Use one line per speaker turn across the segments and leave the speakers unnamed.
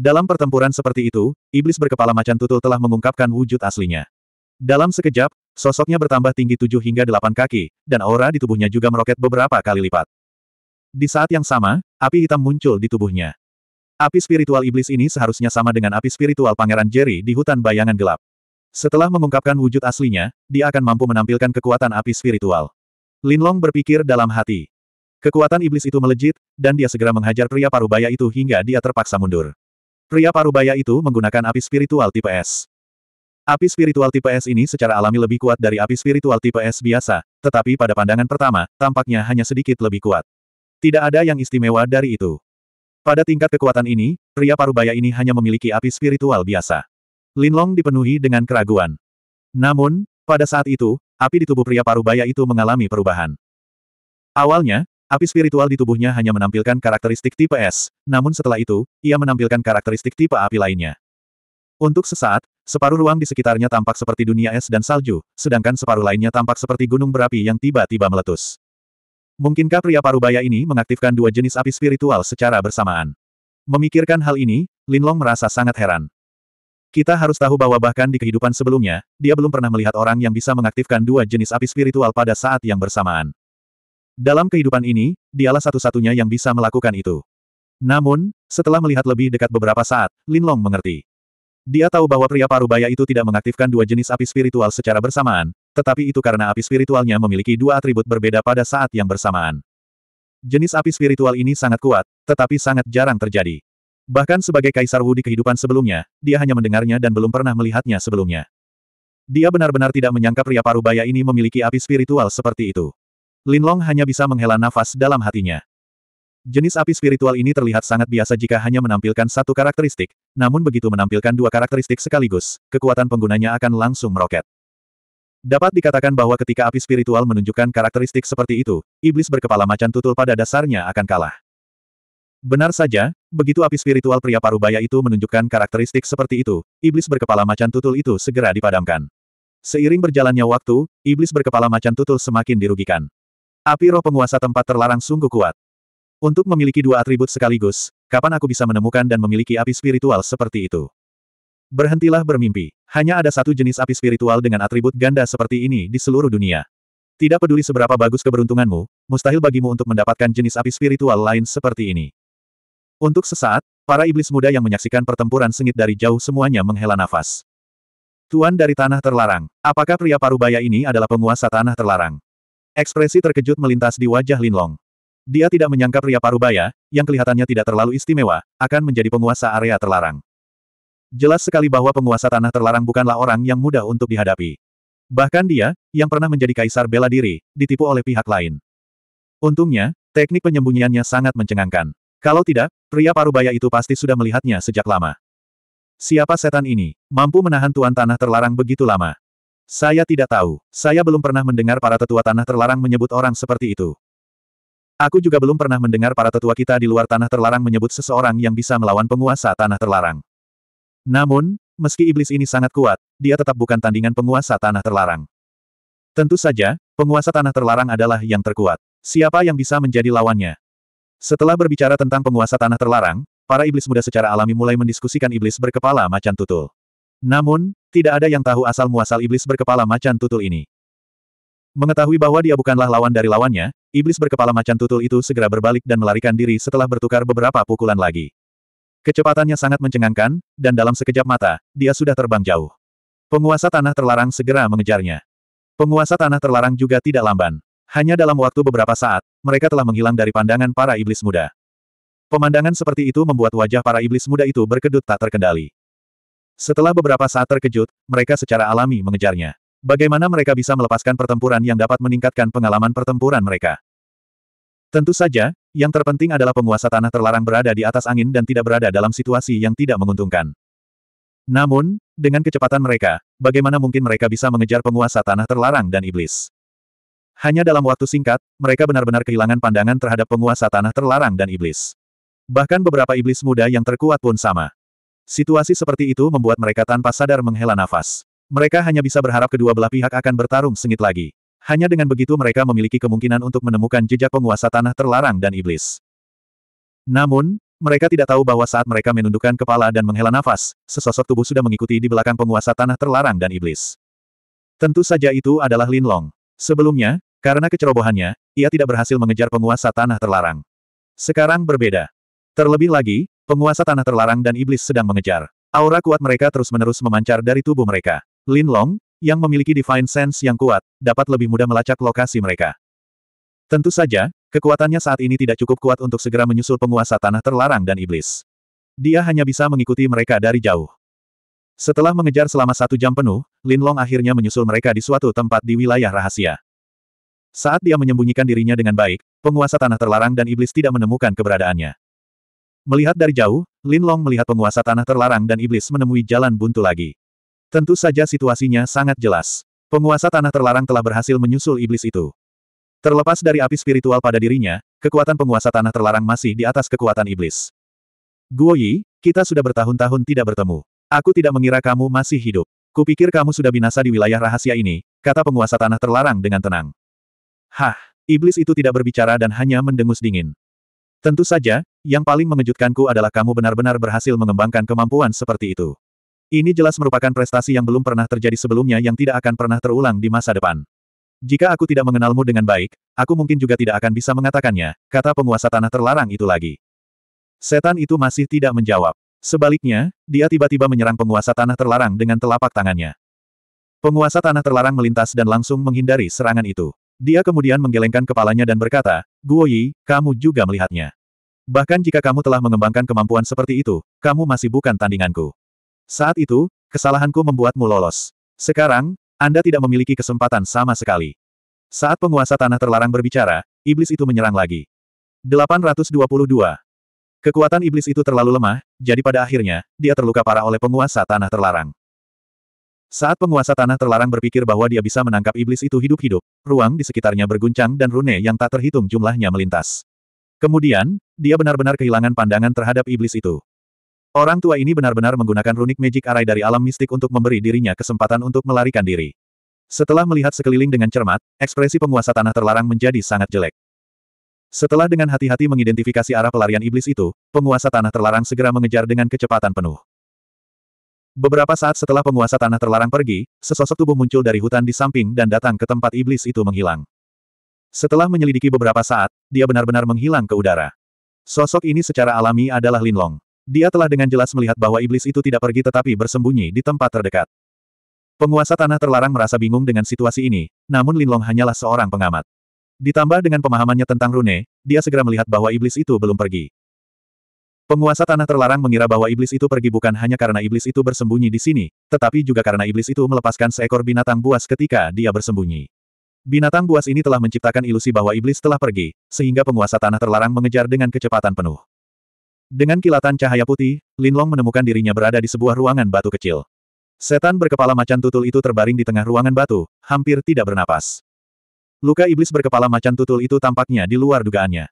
Dalam pertempuran seperti itu, iblis berkepala macan tutul telah mengungkapkan wujud aslinya. Dalam sekejap, sosoknya bertambah tinggi tujuh hingga delapan kaki, dan aura di tubuhnya juga meroket beberapa kali lipat. Di saat yang sama, api hitam muncul di tubuhnya. Api spiritual iblis ini seharusnya sama dengan api spiritual Pangeran Jerry di hutan bayangan gelap. Setelah mengungkapkan wujud aslinya, dia akan mampu menampilkan kekuatan api spiritual. Linlong berpikir dalam hati. Kekuatan iblis itu melejit, dan dia segera menghajar pria parubaya itu hingga dia terpaksa mundur. Pria parubaya itu menggunakan api spiritual tipe S. Api spiritual tipe S ini secara alami lebih kuat dari api spiritual tipe S biasa, tetapi pada pandangan pertama, tampaknya hanya sedikit lebih kuat. Tidak ada yang istimewa dari itu. Pada tingkat kekuatan ini, pria parubaya ini hanya memiliki api spiritual biasa. Linlong dipenuhi dengan keraguan. Namun, pada saat itu, api di tubuh pria parubaya itu mengalami perubahan. Awalnya, Api spiritual di tubuhnya hanya menampilkan karakteristik tipe es, namun setelah itu, ia menampilkan karakteristik tipe api lainnya. Untuk sesaat, separuh ruang di sekitarnya tampak seperti dunia es dan salju, sedangkan separuh lainnya tampak seperti gunung berapi yang tiba-tiba meletus. Mungkinkah pria parubaya ini mengaktifkan dua jenis api spiritual secara bersamaan? Memikirkan hal ini, Lin Long merasa sangat heran. Kita harus tahu bahwa bahkan di kehidupan sebelumnya, dia belum pernah melihat orang yang bisa mengaktifkan dua jenis api spiritual pada saat yang bersamaan. Dalam kehidupan ini, dialah satu-satunya yang bisa melakukan itu. Namun, setelah melihat lebih dekat beberapa saat, Lin Long mengerti. Dia tahu bahwa pria parubaya itu tidak mengaktifkan dua jenis api spiritual secara bersamaan, tetapi itu karena api spiritualnya memiliki dua atribut berbeda pada saat yang bersamaan. Jenis api spiritual ini sangat kuat, tetapi sangat jarang terjadi. Bahkan sebagai Kaisar Wu di kehidupan sebelumnya, dia hanya mendengarnya dan belum pernah melihatnya sebelumnya. Dia benar-benar tidak menyangka pria parubaya ini memiliki api spiritual seperti itu. Linlong hanya bisa menghela nafas dalam hatinya. Jenis api spiritual ini terlihat sangat biasa jika hanya menampilkan satu karakteristik, namun begitu menampilkan dua karakteristik sekaligus, kekuatan penggunanya akan langsung meroket. Dapat dikatakan bahwa ketika api spiritual menunjukkan karakteristik seperti itu, iblis berkepala macan tutul pada dasarnya akan kalah. Benar saja, begitu api spiritual pria parubaya itu menunjukkan karakteristik seperti itu, iblis berkepala macan tutul itu segera dipadamkan. Seiring berjalannya waktu, iblis berkepala macan tutul semakin dirugikan. Api roh penguasa tempat terlarang sungguh kuat. Untuk memiliki dua atribut sekaligus, kapan aku bisa menemukan dan memiliki api spiritual seperti itu? Berhentilah bermimpi. Hanya ada satu jenis api spiritual dengan atribut ganda seperti ini di seluruh dunia. Tidak peduli seberapa bagus keberuntunganmu, mustahil bagimu untuk mendapatkan jenis api spiritual lain seperti ini. Untuk sesaat, para iblis muda yang menyaksikan pertempuran sengit dari jauh semuanya menghela nafas. Tuan dari tanah terlarang, apakah pria parubaya ini adalah penguasa tanah terlarang? Ekspresi terkejut melintas di wajah Lin Long. Dia tidak menyangka pria parubaya, yang kelihatannya tidak terlalu istimewa, akan menjadi penguasa area terlarang. Jelas sekali bahwa penguasa tanah terlarang bukanlah orang yang mudah untuk dihadapi. Bahkan dia, yang pernah menjadi kaisar bela diri, ditipu oleh pihak lain. Untungnya, teknik penyembunyiannya sangat mencengangkan. Kalau tidak, pria parubaya itu pasti sudah melihatnya sejak lama. Siapa setan ini, mampu menahan tuan tanah terlarang begitu lama? Saya tidak tahu. Saya belum pernah mendengar para tetua tanah terlarang menyebut orang seperti itu. Aku juga belum pernah mendengar para tetua kita di luar tanah terlarang menyebut seseorang yang bisa melawan penguasa tanah terlarang. Namun, meski iblis ini sangat kuat, dia tetap bukan tandingan penguasa tanah terlarang. Tentu saja, penguasa tanah terlarang adalah yang terkuat. Siapa yang bisa menjadi lawannya? Setelah berbicara tentang penguasa tanah terlarang, para iblis muda secara alami mulai mendiskusikan iblis berkepala macan tutul. Namun, tidak ada yang tahu asal-muasal iblis berkepala macan tutul ini. Mengetahui bahwa dia bukanlah lawan dari lawannya, iblis berkepala macan tutul itu segera berbalik dan melarikan diri setelah bertukar beberapa pukulan lagi. Kecepatannya sangat mencengangkan, dan dalam sekejap mata, dia sudah terbang jauh. Penguasa tanah terlarang segera mengejarnya. Penguasa tanah terlarang juga tidak lamban. Hanya dalam waktu beberapa saat, mereka telah menghilang dari pandangan para iblis muda. Pemandangan seperti itu membuat wajah para iblis muda itu berkedut tak terkendali. Setelah beberapa saat terkejut, mereka secara alami mengejarnya. Bagaimana mereka bisa melepaskan pertempuran yang dapat meningkatkan pengalaman pertempuran mereka? Tentu saja, yang terpenting adalah penguasa tanah terlarang berada di atas angin dan tidak berada dalam situasi yang tidak menguntungkan. Namun, dengan kecepatan mereka, bagaimana mungkin mereka bisa mengejar penguasa tanah terlarang dan iblis? Hanya dalam waktu singkat, mereka benar-benar kehilangan pandangan terhadap penguasa tanah terlarang dan iblis. Bahkan beberapa iblis muda yang terkuat pun sama. Situasi seperti itu membuat mereka tanpa sadar menghela nafas. Mereka hanya bisa berharap kedua belah pihak akan bertarung sengit lagi. Hanya dengan begitu mereka memiliki kemungkinan untuk menemukan jejak penguasa tanah terlarang dan iblis. Namun, mereka tidak tahu bahwa saat mereka menundukkan kepala dan menghela nafas, sesosok tubuh sudah mengikuti di belakang penguasa tanah terlarang dan iblis. Tentu saja itu adalah Lin Long. Sebelumnya, karena kecerobohannya, ia tidak berhasil mengejar penguasa tanah terlarang. Sekarang berbeda. Terlebih lagi, Penguasa tanah terlarang dan iblis sedang mengejar. Aura kuat mereka terus-menerus memancar dari tubuh mereka. Lin Long, yang memiliki Divine Sense yang kuat, dapat lebih mudah melacak lokasi mereka. Tentu saja, kekuatannya saat ini tidak cukup kuat untuk segera menyusul penguasa tanah terlarang dan iblis. Dia hanya bisa mengikuti mereka dari jauh. Setelah mengejar selama satu jam penuh, Lin Long akhirnya menyusul mereka di suatu tempat di wilayah rahasia. Saat dia menyembunyikan dirinya dengan baik, penguasa tanah terlarang dan iblis tidak menemukan keberadaannya. Melihat dari jauh, Lin Long melihat penguasa tanah terlarang dan iblis menemui jalan buntu lagi. Tentu saja situasinya sangat jelas. Penguasa tanah terlarang telah berhasil menyusul iblis itu. Terlepas dari api spiritual pada dirinya, kekuatan penguasa tanah terlarang masih di atas kekuatan iblis. Guo Yi, kita sudah bertahun-tahun tidak bertemu. Aku tidak mengira kamu masih hidup. Kupikir kamu sudah binasa di wilayah rahasia ini, kata penguasa tanah terlarang dengan tenang. Hah, iblis itu tidak berbicara dan hanya mendengus dingin. Tentu saja, yang paling mengejutkanku adalah kamu benar-benar berhasil mengembangkan kemampuan seperti itu. Ini jelas merupakan prestasi yang belum pernah terjadi sebelumnya yang tidak akan pernah terulang di masa depan. Jika aku tidak mengenalmu dengan baik, aku mungkin juga tidak akan bisa mengatakannya, kata penguasa tanah terlarang itu lagi. Setan itu masih tidak menjawab. Sebaliknya, dia tiba-tiba menyerang penguasa tanah terlarang dengan telapak tangannya. Penguasa tanah terlarang melintas dan langsung menghindari serangan itu. Dia kemudian menggelengkan kepalanya dan berkata, Guo Yi, kamu juga melihatnya. Bahkan jika kamu telah mengembangkan kemampuan seperti itu, kamu masih bukan tandinganku. Saat itu, kesalahanku membuatmu lolos. Sekarang, Anda tidak memiliki kesempatan sama sekali. Saat penguasa tanah terlarang berbicara, iblis itu menyerang lagi. 822. Kekuatan iblis itu terlalu lemah, jadi pada akhirnya, dia terluka parah oleh penguasa tanah terlarang. Saat penguasa tanah terlarang berpikir bahwa dia bisa menangkap iblis itu hidup-hidup, ruang di sekitarnya berguncang dan rune yang tak terhitung jumlahnya melintas. Kemudian, dia benar-benar kehilangan pandangan terhadap iblis itu. Orang tua ini benar-benar menggunakan runik magic arai dari alam mistik untuk memberi dirinya kesempatan untuk melarikan diri. Setelah melihat sekeliling dengan cermat, ekspresi penguasa tanah terlarang menjadi sangat jelek. Setelah dengan hati-hati mengidentifikasi arah pelarian iblis itu, penguasa tanah terlarang segera mengejar dengan kecepatan penuh. Beberapa saat setelah penguasa tanah terlarang pergi, sesosok tubuh muncul dari hutan di samping dan datang ke tempat iblis itu menghilang. Setelah menyelidiki beberapa saat, dia benar-benar menghilang ke udara. Sosok ini secara alami adalah Linlong. Dia telah dengan jelas melihat bahwa iblis itu tidak pergi tetapi bersembunyi di tempat terdekat. Penguasa tanah terlarang merasa bingung dengan situasi ini, namun Linlong hanyalah seorang pengamat. Ditambah dengan pemahamannya tentang rune, dia segera melihat bahwa iblis itu belum pergi. Penguasa tanah terlarang mengira bahwa iblis itu pergi bukan hanya karena iblis itu bersembunyi di sini, tetapi juga karena iblis itu melepaskan seekor binatang buas ketika dia bersembunyi. Binatang buas ini telah menciptakan ilusi bahwa iblis telah pergi, sehingga penguasa tanah terlarang mengejar dengan kecepatan penuh. Dengan kilatan cahaya putih, Linlong menemukan dirinya berada di sebuah ruangan batu kecil. Setan berkepala macan tutul itu terbaring di tengah ruangan batu, hampir tidak bernapas. Luka iblis berkepala macan tutul itu tampaknya di luar dugaannya.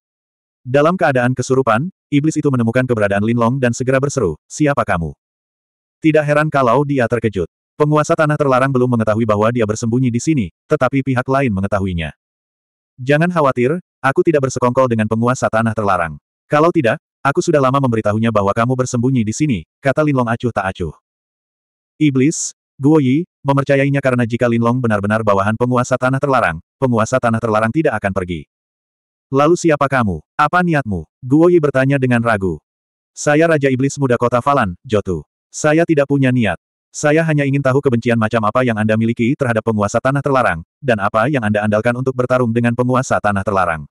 Dalam keadaan kesurupan, iblis itu menemukan keberadaan Linlong dan segera berseru, siapa kamu? Tidak heran kalau dia terkejut. Penguasa tanah terlarang belum mengetahui bahwa dia bersembunyi di sini, tetapi pihak lain mengetahuinya. Jangan khawatir, aku tidak bersekongkol dengan penguasa tanah terlarang. Kalau tidak, aku sudah lama memberitahunya bahwa kamu bersembunyi di sini, kata Linlong acuh tak acuh. Iblis, Guo Yi, memercayainya karena jika Linlong benar-benar bawahan penguasa tanah terlarang, penguasa tanah terlarang tidak akan pergi. Lalu siapa kamu? Apa niatmu? Guo Yi bertanya dengan ragu. Saya Raja Iblis Muda Kota Falan, Jotu. Saya tidak punya niat. Saya hanya ingin tahu kebencian macam apa yang Anda miliki terhadap penguasa tanah terlarang, dan apa yang Anda andalkan untuk bertarung dengan penguasa tanah terlarang.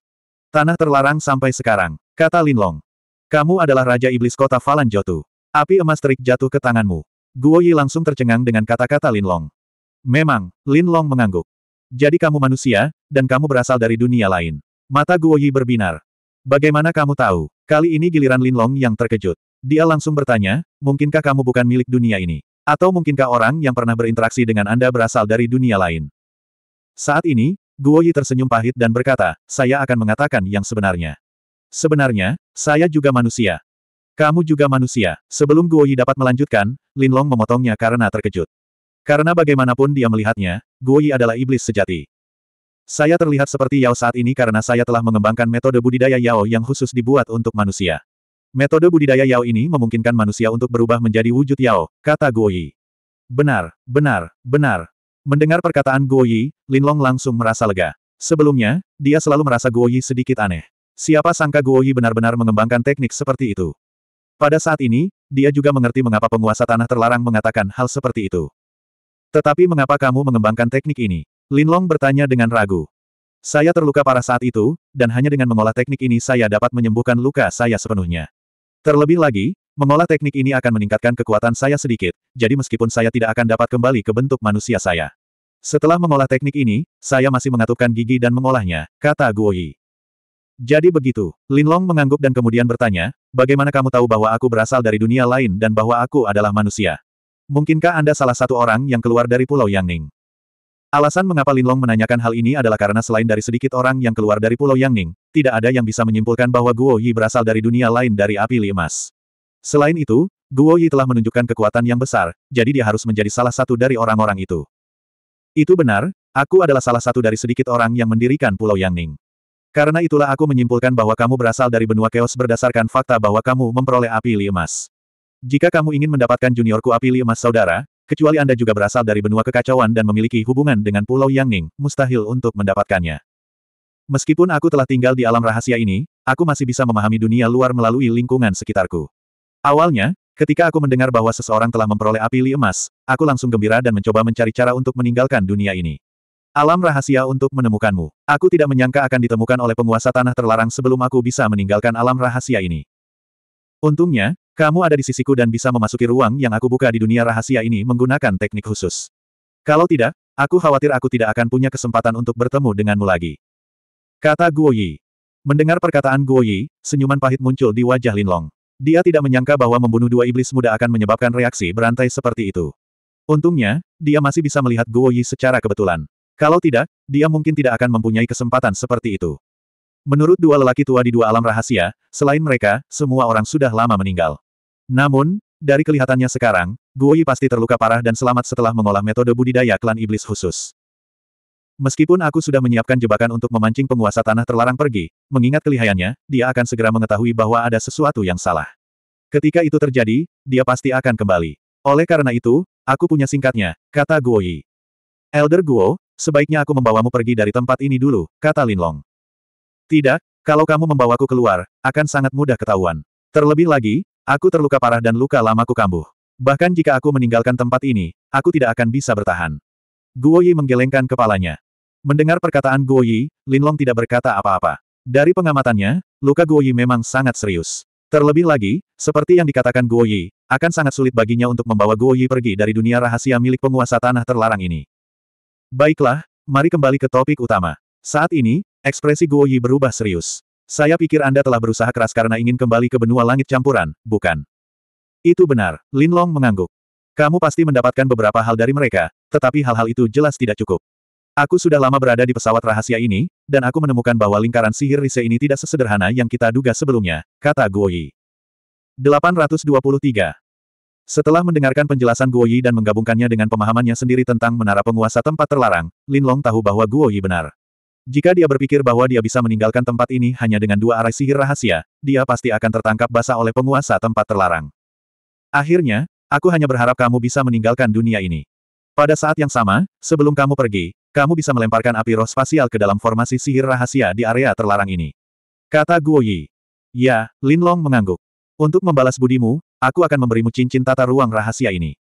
Tanah terlarang sampai sekarang, kata Lin Long. Kamu adalah Raja Iblis Kota Falan Jotu. Api emas terik jatuh ke tanganmu. Guo Yi langsung tercengang dengan kata-kata Lin Long. Memang, Lin Long mengangguk. Jadi kamu manusia, dan kamu berasal dari dunia lain. Mata Guo Yi berbinar. Bagaimana kamu tahu? Kali ini giliran Lin Long yang terkejut. Dia langsung bertanya, mungkinkah kamu bukan milik dunia ini? Atau mungkinkah orang yang pernah berinteraksi dengan Anda berasal dari dunia lain? Saat ini, Guo Yi tersenyum pahit dan berkata, saya akan mengatakan yang sebenarnya. Sebenarnya, saya juga manusia. Kamu juga manusia. Sebelum Guo Yi dapat melanjutkan, Lin Long memotongnya karena terkejut. Karena bagaimanapun dia melihatnya, Guo Yi adalah iblis sejati. Saya terlihat seperti Yao saat ini karena saya telah mengembangkan metode budidaya Yao yang khusus dibuat untuk manusia. Metode budidaya Yao ini memungkinkan manusia untuk berubah menjadi wujud Yao, kata Guo Yi. Benar, benar, benar. Mendengar perkataan Guo Yi, Lin Long langsung merasa lega. Sebelumnya, dia selalu merasa Guo Yi sedikit aneh. Siapa sangka Guo Yi benar-benar mengembangkan teknik seperti itu. Pada saat ini, dia juga mengerti mengapa penguasa tanah terlarang mengatakan hal seperti itu. Tetapi mengapa kamu mengembangkan teknik ini? Linlong bertanya dengan ragu. Saya terluka parah saat itu, dan hanya dengan mengolah teknik ini saya dapat menyembuhkan luka saya sepenuhnya. Terlebih lagi, mengolah teknik ini akan meningkatkan kekuatan saya sedikit, jadi meskipun saya tidak akan dapat kembali ke bentuk manusia saya. Setelah mengolah teknik ini, saya masih mengatupkan gigi dan mengolahnya, kata Guo Yi. Jadi begitu, Linlong mengangguk dan kemudian bertanya, bagaimana kamu tahu bahwa aku berasal dari dunia lain dan bahwa aku adalah manusia? Mungkinkah Anda salah satu orang yang keluar dari Pulau Yangning? Alasan mengapa Linlong menanyakan hal ini adalah karena selain dari sedikit orang yang keluar dari Pulau Yangning, tidak ada yang bisa menyimpulkan bahwa Guo Yi berasal dari dunia lain dari api limas. Selain itu, Guo Yi telah menunjukkan kekuatan yang besar, jadi dia harus menjadi salah satu dari orang-orang itu. Itu benar, aku adalah salah satu dari sedikit orang yang mendirikan Pulau Yangning. Karena itulah aku menyimpulkan bahwa kamu berasal dari benua keos berdasarkan fakta bahwa kamu memperoleh api limas. Jika kamu ingin mendapatkan juniorku api limas saudara, Kecuali Anda juga berasal dari benua kekacauan dan memiliki hubungan dengan Pulau Yangning, mustahil untuk mendapatkannya. Meskipun aku telah tinggal di alam rahasia ini, aku masih bisa memahami dunia luar melalui lingkungan sekitarku. Awalnya, ketika aku mendengar bahwa seseorang telah memperoleh api li emas, aku langsung gembira dan mencoba mencari cara untuk meninggalkan dunia ini. Alam rahasia untuk menemukanmu. Aku tidak menyangka akan ditemukan oleh penguasa tanah terlarang sebelum aku bisa meninggalkan alam rahasia ini. Untungnya, kamu ada di sisiku dan bisa memasuki ruang yang aku buka di dunia rahasia ini menggunakan teknik khusus. Kalau tidak, aku khawatir aku tidak akan punya kesempatan untuk bertemu denganmu lagi. Kata Guo Yi. Mendengar perkataan Guo Yi, senyuman pahit muncul di wajah Lin Long. Dia tidak menyangka bahwa membunuh dua iblis muda akan menyebabkan reaksi berantai seperti itu. Untungnya, dia masih bisa melihat Guo Yi secara kebetulan. Kalau tidak, dia mungkin tidak akan mempunyai kesempatan seperti itu. Menurut dua lelaki tua di dua alam rahasia, selain mereka, semua orang sudah lama meninggal. Namun, dari kelihatannya sekarang, Guo Yi pasti terluka parah dan selamat setelah mengolah metode budidaya klan iblis khusus. Meskipun aku sudah menyiapkan jebakan untuk memancing penguasa tanah terlarang pergi, mengingat kelihayannya, dia akan segera mengetahui bahwa ada sesuatu yang salah. Ketika itu terjadi, dia pasti akan kembali. Oleh karena itu, aku punya singkatnya, kata Guo Yi. Elder Guo, sebaiknya aku membawamu pergi dari tempat ini dulu, kata Lin Long. Tidak, kalau kamu membawaku keluar, akan sangat mudah ketahuan. Terlebih lagi, Aku terluka parah dan luka lamaku kambuh. Bahkan jika aku meninggalkan tempat ini, aku tidak akan bisa bertahan. Guo Yi menggelengkan kepalanya. Mendengar perkataan Guo Yi, Lin Long tidak berkata apa-apa. Dari pengamatannya, luka Guo Yi memang sangat serius. Terlebih lagi, seperti yang dikatakan Guo Yi, akan sangat sulit baginya untuk membawa Guo Yi pergi dari dunia rahasia milik penguasa tanah terlarang ini. Baiklah, mari kembali ke topik utama. Saat ini, ekspresi Guo Yi berubah serius. Saya pikir Anda telah berusaha keras karena ingin kembali ke benua langit campuran, bukan? Itu benar, Lin Long mengangguk. Kamu pasti mendapatkan beberapa hal dari mereka, tetapi hal-hal itu jelas tidak cukup. Aku sudah lama berada di pesawat rahasia ini, dan aku menemukan bahwa lingkaran sihir Rise ini tidak sesederhana yang kita duga sebelumnya, kata Guo Yi. 823. Setelah mendengarkan penjelasan Guo Yi dan menggabungkannya dengan pemahamannya sendiri tentang menara penguasa tempat terlarang, Lin Long tahu bahwa Guo Yi benar. Jika dia berpikir bahwa dia bisa meninggalkan tempat ini hanya dengan dua arai sihir rahasia, dia pasti akan tertangkap basah oleh penguasa tempat terlarang. Akhirnya, aku hanya berharap kamu bisa meninggalkan dunia ini. Pada saat yang sama, sebelum kamu pergi, kamu bisa melemparkan api roh spasial ke dalam formasi sihir rahasia di area terlarang ini. Kata Guo Yi. Ya, Lin Long mengangguk. Untuk membalas budimu, aku akan memberimu cincin tata ruang rahasia ini.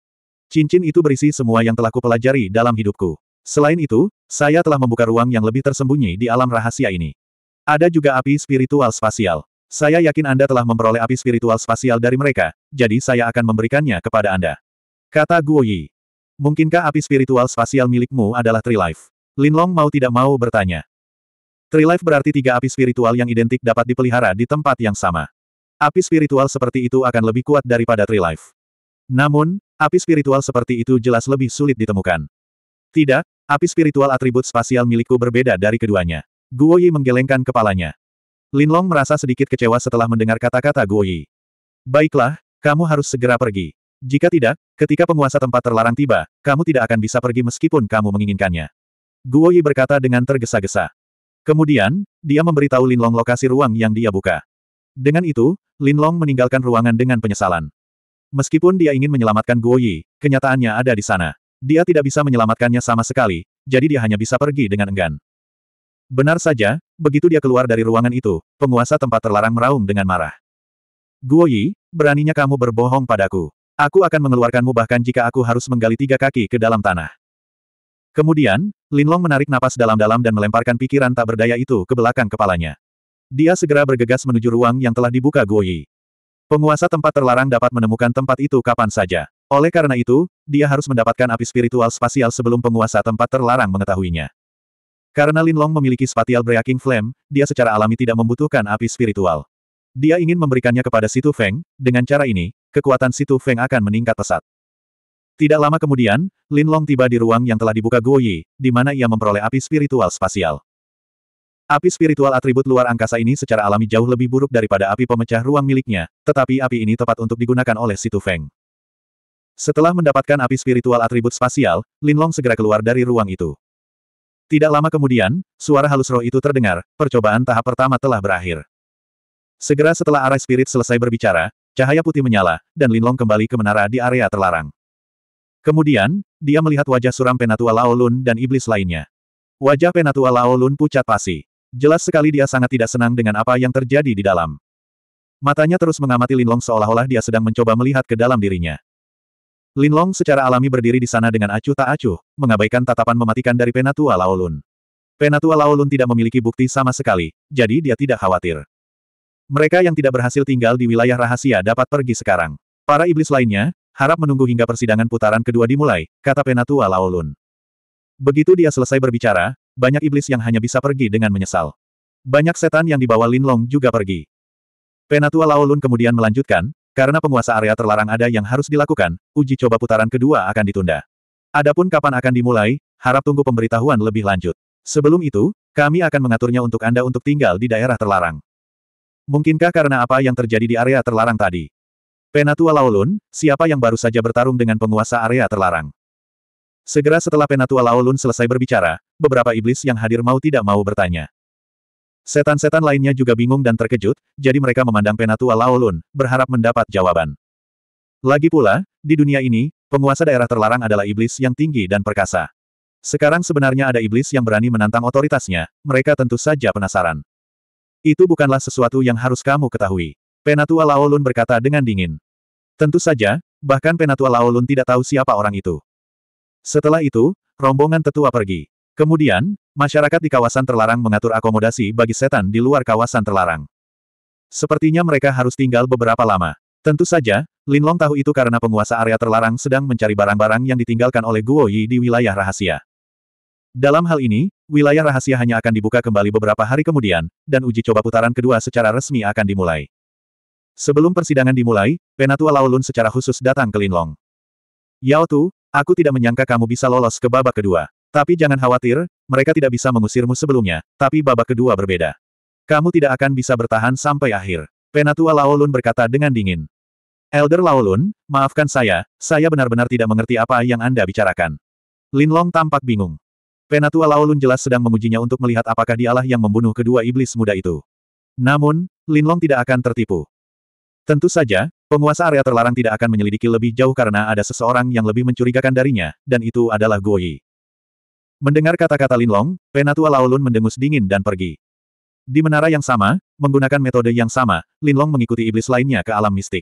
Cincin itu berisi semua yang telah kupelajari dalam hidupku. Selain itu, saya telah membuka ruang yang lebih tersembunyi di alam rahasia ini. Ada juga api spiritual spasial. Saya yakin Anda telah memperoleh api spiritual spasial dari mereka, jadi saya akan memberikannya kepada Anda. Kata Guo Yi. Mungkinkah api spiritual spasial milikmu adalah trilife? Lin Long mau tidak mau bertanya. Trilife berarti tiga api spiritual yang identik dapat dipelihara di tempat yang sama. Api spiritual seperti itu akan lebih kuat daripada trilife. Namun, api spiritual seperti itu jelas lebih sulit ditemukan. Tidak, Api spiritual atribut spasial milikku berbeda dari keduanya. Guo Yi menggelengkan kepalanya. Linlong merasa sedikit kecewa setelah mendengar kata-kata Guo Yi. Baiklah, kamu harus segera pergi. Jika tidak, ketika penguasa tempat terlarang tiba, kamu tidak akan bisa pergi meskipun kamu menginginkannya. Guo Yi berkata dengan tergesa-gesa. Kemudian, dia memberitahu Linlong lokasi ruang yang dia buka. Dengan itu, Linlong meninggalkan ruangan dengan penyesalan. Meskipun dia ingin menyelamatkan Guo Yi, kenyataannya ada di sana. Dia tidak bisa menyelamatkannya sama sekali, jadi dia hanya bisa pergi dengan enggan. Benar saja, begitu dia keluar dari ruangan itu, penguasa tempat terlarang meraung dengan marah. Guo Yi, beraninya kamu berbohong padaku. Aku akan mengeluarkanmu bahkan jika aku harus menggali tiga kaki ke dalam tanah. Kemudian, Linlong menarik napas dalam-dalam dan melemparkan pikiran tak berdaya itu ke belakang kepalanya. Dia segera bergegas menuju ruang yang telah dibuka Guo Yi. Penguasa tempat terlarang dapat menemukan tempat itu kapan saja. Oleh karena itu, dia harus mendapatkan api spiritual spasial sebelum penguasa tempat terlarang mengetahuinya. Karena Lin Long memiliki spatial breaking flame, dia secara alami tidak membutuhkan api spiritual. Dia ingin memberikannya kepada Situ Feng, dengan cara ini, kekuatan Situ Feng akan meningkat pesat. Tidak lama kemudian, Lin Long tiba di ruang yang telah dibuka Guo Yi, di mana ia memperoleh api spiritual spasial. Api spiritual atribut luar angkasa ini secara alami jauh lebih buruk daripada api pemecah ruang miliknya, tetapi api ini tepat untuk digunakan oleh Situ Feng. Setelah mendapatkan api spiritual atribut spasial, Linlong segera keluar dari ruang itu. Tidak lama kemudian, suara halus roh itu terdengar, percobaan tahap pertama telah berakhir. Segera setelah arah spirit selesai berbicara, cahaya putih menyala, dan Linlong kembali ke menara di area terlarang. Kemudian, dia melihat wajah suram Penatua Laolun dan iblis lainnya. Wajah Penatua Laolun pucat pasi. Jelas sekali dia sangat tidak senang dengan apa yang terjadi di dalam. Matanya terus mengamati Linlong seolah-olah dia sedang mencoba melihat ke dalam dirinya. Linlong secara alami berdiri di sana dengan acuh tak acuh, mengabaikan tatapan mematikan dari Penatua Laolun. Penatua Laolun tidak memiliki bukti sama sekali, jadi dia tidak khawatir. Mereka yang tidak berhasil tinggal di wilayah rahasia dapat pergi sekarang. Para iblis lainnya, harap menunggu hingga persidangan putaran kedua dimulai, kata Penatua Laolun. Begitu dia selesai berbicara, banyak iblis yang hanya bisa pergi dengan menyesal. Banyak setan yang dibawa Linlong juga pergi. Penatua Laolun kemudian melanjutkan, karena penguasa area terlarang ada yang harus dilakukan, uji coba putaran kedua akan ditunda. Adapun kapan akan dimulai, harap tunggu pemberitahuan lebih lanjut. Sebelum itu, kami akan mengaturnya untuk Anda untuk tinggal di daerah terlarang. Mungkinkah karena apa yang terjadi di area terlarang tadi? Penatua Laolun, siapa yang baru saja bertarung dengan penguasa area terlarang? Segera setelah Penatua Laolun selesai berbicara, beberapa iblis yang hadir mau tidak mau bertanya. Setan-setan lainnya juga bingung dan terkejut, jadi mereka memandang penatua Laolun, berharap mendapat jawaban. Lagi pula, di dunia ini, penguasa daerah terlarang adalah iblis yang tinggi dan perkasa. Sekarang sebenarnya ada iblis yang berani menantang otoritasnya, mereka tentu saja penasaran. Itu bukanlah sesuatu yang harus kamu ketahui. Penatua Laolun berkata dengan dingin. Tentu saja, bahkan Penatua Laolun tidak tahu siapa orang itu. Setelah itu, rombongan tetua pergi. Kemudian, masyarakat di kawasan terlarang mengatur akomodasi bagi setan di luar kawasan terlarang. Sepertinya mereka harus tinggal beberapa lama. Tentu saja, Linlong tahu itu karena penguasa area terlarang sedang mencari barang-barang yang ditinggalkan oleh Guo Yi di wilayah rahasia. Dalam hal ini, wilayah rahasia hanya akan dibuka kembali beberapa hari kemudian, dan uji coba putaran kedua secara resmi akan dimulai. Sebelum persidangan dimulai, Penatua Laolun secara khusus datang ke Linlong. Yao Tu, aku tidak menyangka kamu bisa lolos ke babak kedua. Tapi jangan khawatir, mereka tidak bisa mengusirmu sebelumnya, tapi babak kedua berbeda. Kamu tidak akan bisa bertahan sampai akhir. Penatua Laolun berkata dengan dingin. Elder Laolun, maafkan saya, saya benar-benar tidak mengerti apa yang Anda bicarakan. Linlong tampak bingung. Penatua Laolun jelas sedang mengujinya untuk melihat apakah dialah yang membunuh kedua iblis muda itu. Namun, Linlong tidak akan tertipu. Tentu saja, penguasa area terlarang tidak akan menyelidiki lebih jauh karena ada seseorang yang lebih mencurigakan darinya, dan itu adalah Goyi. Mendengar kata-kata Linlong, Penatua Laolun mendengus dingin dan pergi. Di menara yang sama, menggunakan metode yang sama, Linlong mengikuti iblis lainnya ke alam mistik.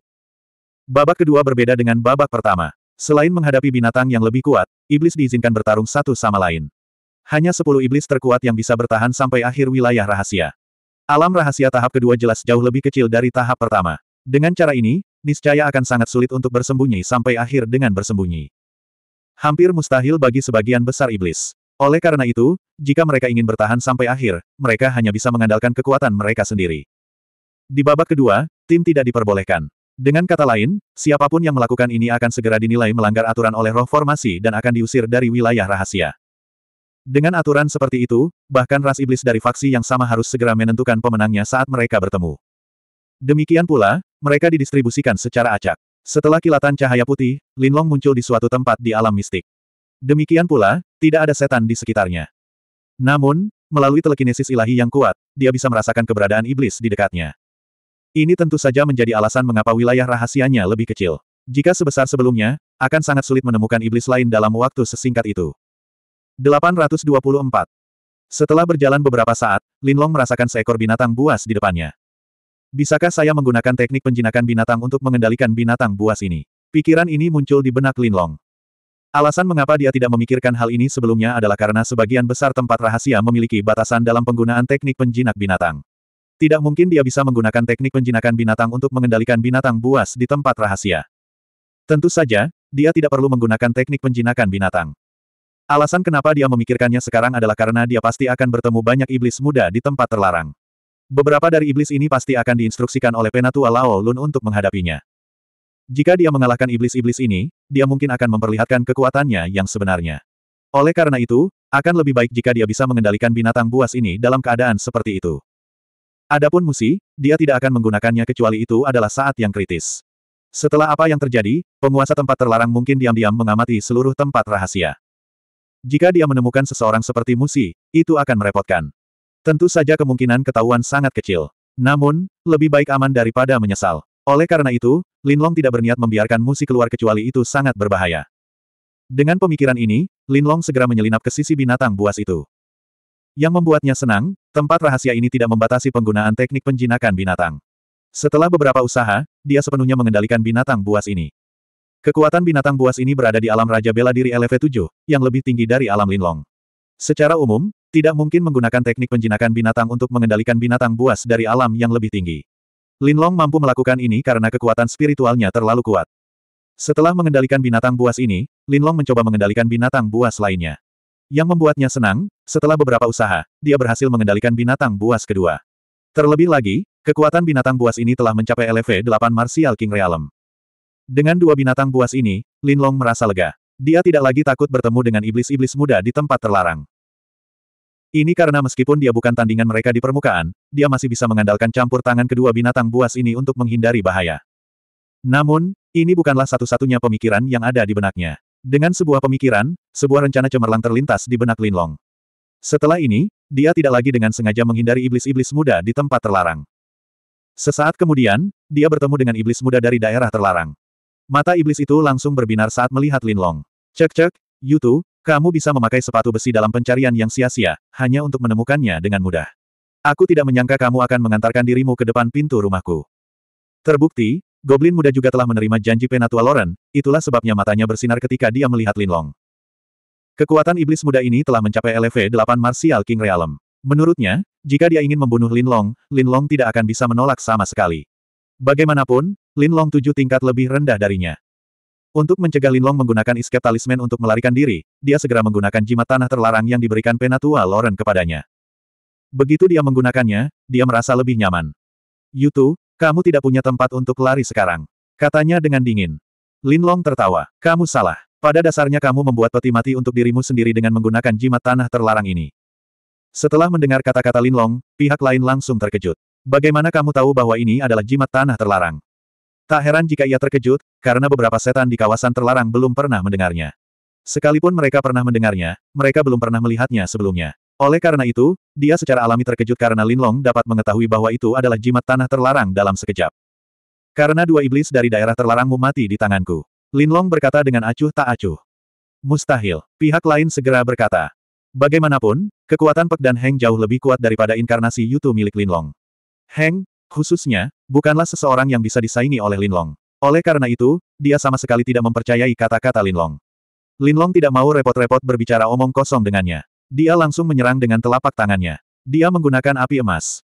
Babak kedua berbeda dengan babak pertama. Selain menghadapi binatang yang lebih kuat, iblis diizinkan bertarung satu sama lain. Hanya sepuluh iblis terkuat yang bisa bertahan sampai akhir wilayah rahasia. Alam rahasia tahap kedua jelas jauh lebih kecil dari tahap pertama. Dengan cara ini, niscaya akan sangat sulit untuk bersembunyi sampai akhir dengan bersembunyi. Hampir mustahil bagi sebagian besar iblis. Oleh karena itu, jika mereka ingin bertahan sampai akhir, mereka hanya bisa mengandalkan kekuatan mereka sendiri. Di babak kedua, tim tidak diperbolehkan. Dengan kata lain, siapapun yang melakukan ini akan segera dinilai melanggar aturan oleh roh formasi dan akan diusir dari wilayah rahasia. Dengan aturan seperti itu, bahkan ras iblis dari faksi yang sama harus segera menentukan pemenangnya saat mereka bertemu. Demikian pula, mereka didistribusikan secara acak. Setelah kilatan cahaya putih, Linlong muncul di suatu tempat di alam mistik. Demikian pula, tidak ada setan di sekitarnya. Namun, melalui telekinesis ilahi yang kuat, dia bisa merasakan keberadaan iblis di dekatnya. Ini tentu saja menjadi alasan mengapa wilayah rahasianya lebih kecil. Jika sebesar sebelumnya, akan sangat sulit menemukan iblis lain dalam waktu sesingkat itu. 824. Setelah berjalan beberapa saat, Linlong merasakan seekor binatang buas di depannya. Bisakah saya menggunakan teknik penjinakan binatang untuk mengendalikan binatang buas ini? Pikiran ini muncul di benak Linlong. Alasan mengapa dia tidak memikirkan hal ini sebelumnya adalah karena sebagian besar tempat rahasia memiliki batasan dalam penggunaan teknik penjinak binatang. Tidak mungkin dia bisa menggunakan teknik penjinakan binatang untuk mengendalikan binatang buas di tempat rahasia. Tentu saja, dia tidak perlu menggunakan teknik penjinakan binatang. Alasan kenapa dia memikirkannya sekarang adalah karena dia pasti akan bertemu banyak iblis muda di tempat terlarang. Beberapa dari iblis ini pasti akan diinstruksikan oleh Penatua Lao Lun untuk menghadapinya. Jika dia mengalahkan iblis-iblis ini, dia mungkin akan memperlihatkan kekuatannya yang sebenarnya. Oleh karena itu, akan lebih baik jika dia bisa mengendalikan binatang buas ini dalam keadaan seperti itu. Adapun Musi, dia tidak akan menggunakannya kecuali itu adalah saat yang kritis. Setelah apa yang terjadi, penguasa tempat terlarang mungkin diam-diam mengamati seluruh tempat rahasia. Jika dia menemukan seseorang seperti Musi, itu akan merepotkan. Tentu saja kemungkinan ketahuan sangat kecil. Namun, lebih baik aman daripada menyesal. Oleh karena itu, Linlong tidak berniat membiarkan musik keluar kecuali itu sangat berbahaya. Dengan pemikiran ini, Linlong segera menyelinap ke sisi binatang buas itu. Yang membuatnya senang, tempat rahasia ini tidak membatasi penggunaan teknik penjinakan binatang. Setelah beberapa usaha, dia sepenuhnya mengendalikan binatang buas ini. Kekuatan binatang buas ini berada di alam Raja Bela Diri LV7, yang lebih tinggi dari alam Linlong. Secara umum, tidak mungkin menggunakan teknik penjinakan binatang untuk mengendalikan binatang buas dari alam yang lebih tinggi. Linlong mampu melakukan ini karena kekuatan spiritualnya terlalu kuat. Setelah mengendalikan binatang buas ini, Linlong mencoba mengendalikan binatang buas lainnya. Yang membuatnya senang, setelah beberapa usaha, dia berhasil mengendalikan binatang buas kedua. Terlebih lagi, kekuatan binatang buas ini telah mencapai LV 8 Martial King Realm. Dengan dua binatang buas ini, Linlong merasa lega. Dia tidak lagi takut bertemu dengan iblis-iblis muda di tempat terlarang. Ini karena meskipun dia bukan tandingan mereka di permukaan, dia masih bisa mengandalkan campur tangan kedua binatang buas ini untuk menghindari bahaya. Namun, ini bukanlah satu-satunya pemikiran yang ada di benaknya. Dengan sebuah pemikiran, sebuah rencana cemerlang terlintas di benak Linlong. Setelah ini, dia tidak lagi dengan sengaja menghindari iblis-iblis muda di tempat terlarang. Sesaat kemudian, dia bertemu dengan iblis muda dari daerah terlarang. Mata iblis itu langsung berbinar saat melihat Linlong. Cek-cek, Yutu, kamu bisa memakai sepatu besi dalam pencarian yang sia-sia, hanya untuk menemukannya dengan mudah. Aku tidak menyangka kamu akan mengantarkan dirimu ke depan pintu rumahku. Terbukti, Goblin muda juga telah menerima janji Penatua Loren, itulah sebabnya matanya bersinar ketika dia melihat Linlong. Kekuatan iblis muda ini telah mencapai LV 8 Martial King Realm. Menurutnya, jika dia ingin membunuh Linlong, Linlong tidak akan bisa menolak sama sekali. Bagaimanapun, Linlong tujuh tingkat lebih rendah darinya. Untuk mencegah Linlong menggunakan iskep talisman untuk melarikan diri, dia segera menggunakan jimat tanah terlarang yang diberikan penatua Loren kepadanya. Begitu dia menggunakannya, dia merasa lebih nyaman. Yutu, kamu tidak punya tempat untuk lari sekarang. Katanya dengan dingin. Linlong tertawa. Kamu salah. Pada dasarnya kamu membuat peti mati untuk dirimu sendiri dengan menggunakan jimat tanah terlarang ini. Setelah mendengar kata-kata Linlong, pihak lain langsung terkejut. Bagaimana kamu tahu bahwa ini adalah jimat tanah terlarang? Tak heran jika ia terkejut, karena beberapa setan di kawasan terlarang belum pernah mendengarnya. Sekalipun mereka pernah mendengarnya, mereka belum pernah melihatnya sebelumnya. Oleh karena itu, dia secara alami terkejut karena Lin Long dapat mengetahui bahwa itu adalah jimat tanah terlarang dalam sekejap. Karena dua iblis dari daerah terlarangmu mati di tanganku. Lin Long berkata dengan acuh tak acuh. Mustahil. Pihak lain segera berkata. Bagaimanapun, kekuatan Pek dan Heng jauh lebih kuat daripada inkarnasi Yutu milik Lin Long. Heng, khususnya, Bukanlah seseorang yang bisa disaingi oleh Linlong. Oleh karena itu, dia sama sekali tidak mempercayai kata-kata Linlong. Linlong tidak mau repot-repot berbicara omong kosong dengannya. Dia langsung menyerang dengan telapak tangannya. Dia menggunakan api emas.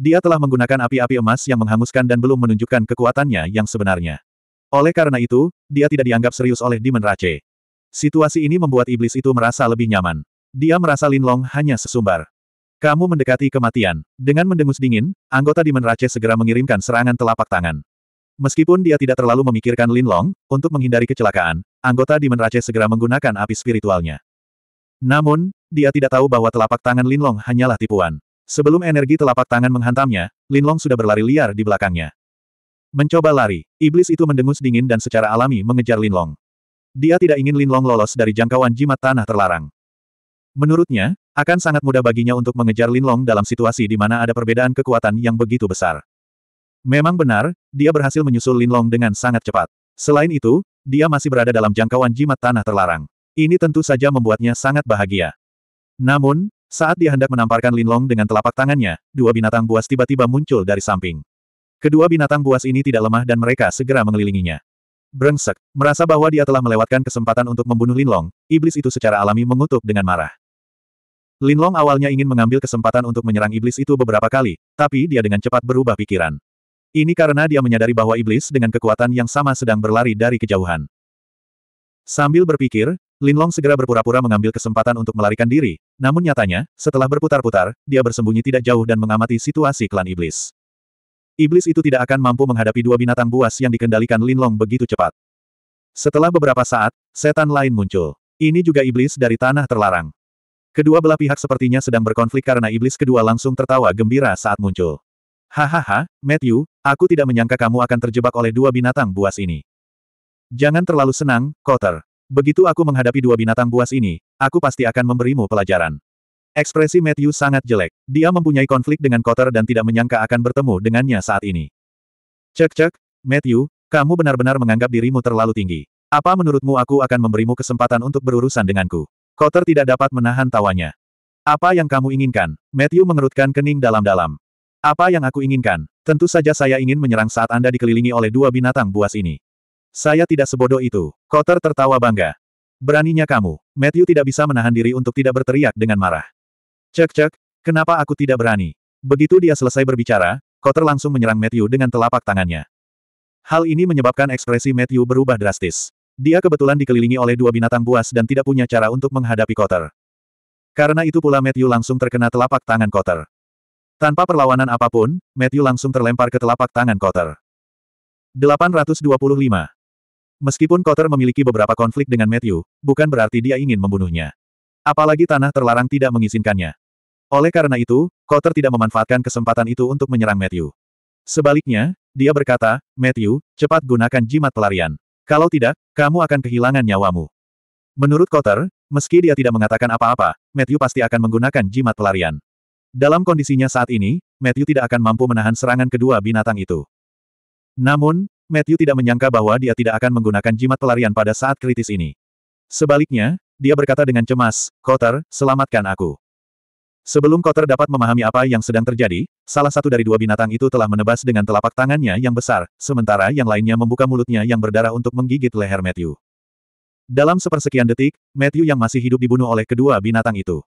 Dia telah menggunakan api-api emas yang menghanguskan dan belum menunjukkan kekuatannya yang sebenarnya. Oleh karena itu, dia tidak dianggap serius oleh Demon Rache. Situasi ini membuat iblis itu merasa lebih nyaman. Dia merasa Linlong hanya sesumbar. Kamu mendekati kematian. Dengan mendengus dingin, anggota Demon Rache segera mengirimkan serangan telapak tangan. Meskipun dia tidak terlalu memikirkan Lin Long, untuk menghindari kecelakaan, anggota Demon Rache segera menggunakan api spiritualnya. Namun, dia tidak tahu bahwa telapak tangan Lin Long hanyalah tipuan. Sebelum energi telapak tangan menghantamnya, Lin Long sudah berlari liar di belakangnya. Mencoba lari, iblis itu mendengus dingin dan secara alami mengejar Lin Long. Dia tidak ingin Lin Long lolos dari jangkauan jimat tanah terlarang. Menurutnya, akan sangat mudah baginya untuk mengejar Linlong dalam situasi di mana ada perbedaan kekuatan yang begitu besar. Memang benar, dia berhasil menyusul Linlong dengan sangat cepat. Selain itu, dia masih berada dalam jangkauan jimat tanah terlarang. Ini tentu saja membuatnya sangat bahagia. Namun, saat dia hendak menamparkan Linlong dengan telapak tangannya, dua binatang buas tiba-tiba muncul dari samping. Kedua binatang buas ini tidak lemah dan mereka segera mengelilinginya. Brengsek, merasa bahwa dia telah melewatkan kesempatan untuk membunuh Linlong, iblis itu secara alami mengutuk dengan marah. Linlong awalnya ingin mengambil kesempatan untuk menyerang iblis itu beberapa kali, tapi dia dengan cepat berubah pikiran. Ini karena dia menyadari bahwa iblis dengan kekuatan yang sama sedang berlari dari kejauhan. Sambil berpikir, Linlong segera berpura-pura mengambil kesempatan untuk melarikan diri, namun nyatanya, setelah berputar-putar, dia bersembunyi tidak jauh dan mengamati situasi klan iblis. Iblis itu tidak akan mampu menghadapi dua binatang buas yang dikendalikan Linlong begitu cepat. Setelah beberapa saat, setan lain muncul. Ini juga iblis dari tanah terlarang. Kedua belah pihak sepertinya sedang berkonflik karena iblis kedua langsung tertawa gembira saat muncul. Hahaha, Matthew, aku tidak menyangka kamu akan terjebak oleh dua binatang buas ini. Jangan terlalu senang, Kotter. Begitu aku menghadapi dua binatang buas ini, aku pasti akan memberimu pelajaran. Ekspresi Matthew sangat jelek. Dia mempunyai konflik dengan Kotter dan tidak menyangka akan bertemu dengannya saat ini. Cek-cek, Matthew, kamu benar-benar menganggap dirimu terlalu tinggi. Apa menurutmu aku akan memberimu kesempatan untuk berurusan denganku? Kotter tidak dapat menahan tawanya. Apa yang kamu inginkan? Matthew mengerutkan kening dalam-dalam. Apa yang aku inginkan? Tentu saja saya ingin menyerang saat Anda dikelilingi oleh dua binatang buas ini. Saya tidak sebodoh itu. Kotter tertawa bangga. Beraninya kamu. Matthew tidak bisa menahan diri untuk tidak berteriak dengan marah. Cek-cek, kenapa aku tidak berani? Begitu dia selesai berbicara, Kotter langsung menyerang Matthew dengan telapak tangannya. Hal ini menyebabkan ekspresi Matthew berubah drastis. Dia kebetulan dikelilingi oleh dua binatang buas dan tidak punya cara untuk menghadapi Kotter. Karena itu pula Matthew langsung terkena telapak tangan Kotter. Tanpa perlawanan apapun, Matthew langsung terlempar ke telapak tangan Kotter. 825. Meskipun Kotter memiliki beberapa konflik dengan Matthew, bukan berarti dia ingin membunuhnya. Apalagi tanah terlarang tidak mengizinkannya. Oleh karena itu, Kotter tidak memanfaatkan kesempatan itu untuk menyerang Matthew. Sebaliknya, dia berkata, Matthew, cepat gunakan jimat pelarian. Kalau tidak, kamu akan kehilangan nyawamu. Menurut Kotter, meski dia tidak mengatakan apa-apa, Matthew pasti akan menggunakan jimat pelarian. Dalam kondisinya saat ini, Matthew tidak akan mampu menahan serangan kedua binatang itu. Namun, Matthew tidak menyangka bahwa dia tidak akan menggunakan jimat pelarian pada saat kritis ini. Sebaliknya, dia berkata dengan cemas, "Kotter, selamatkan aku. Sebelum Kotter dapat memahami apa yang sedang terjadi, salah satu dari dua binatang itu telah menebas dengan telapak tangannya yang besar, sementara yang lainnya membuka mulutnya yang berdarah untuk menggigit leher Matthew. Dalam sepersekian detik, Matthew yang masih hidup dibunuh oleh kedua binatang itu.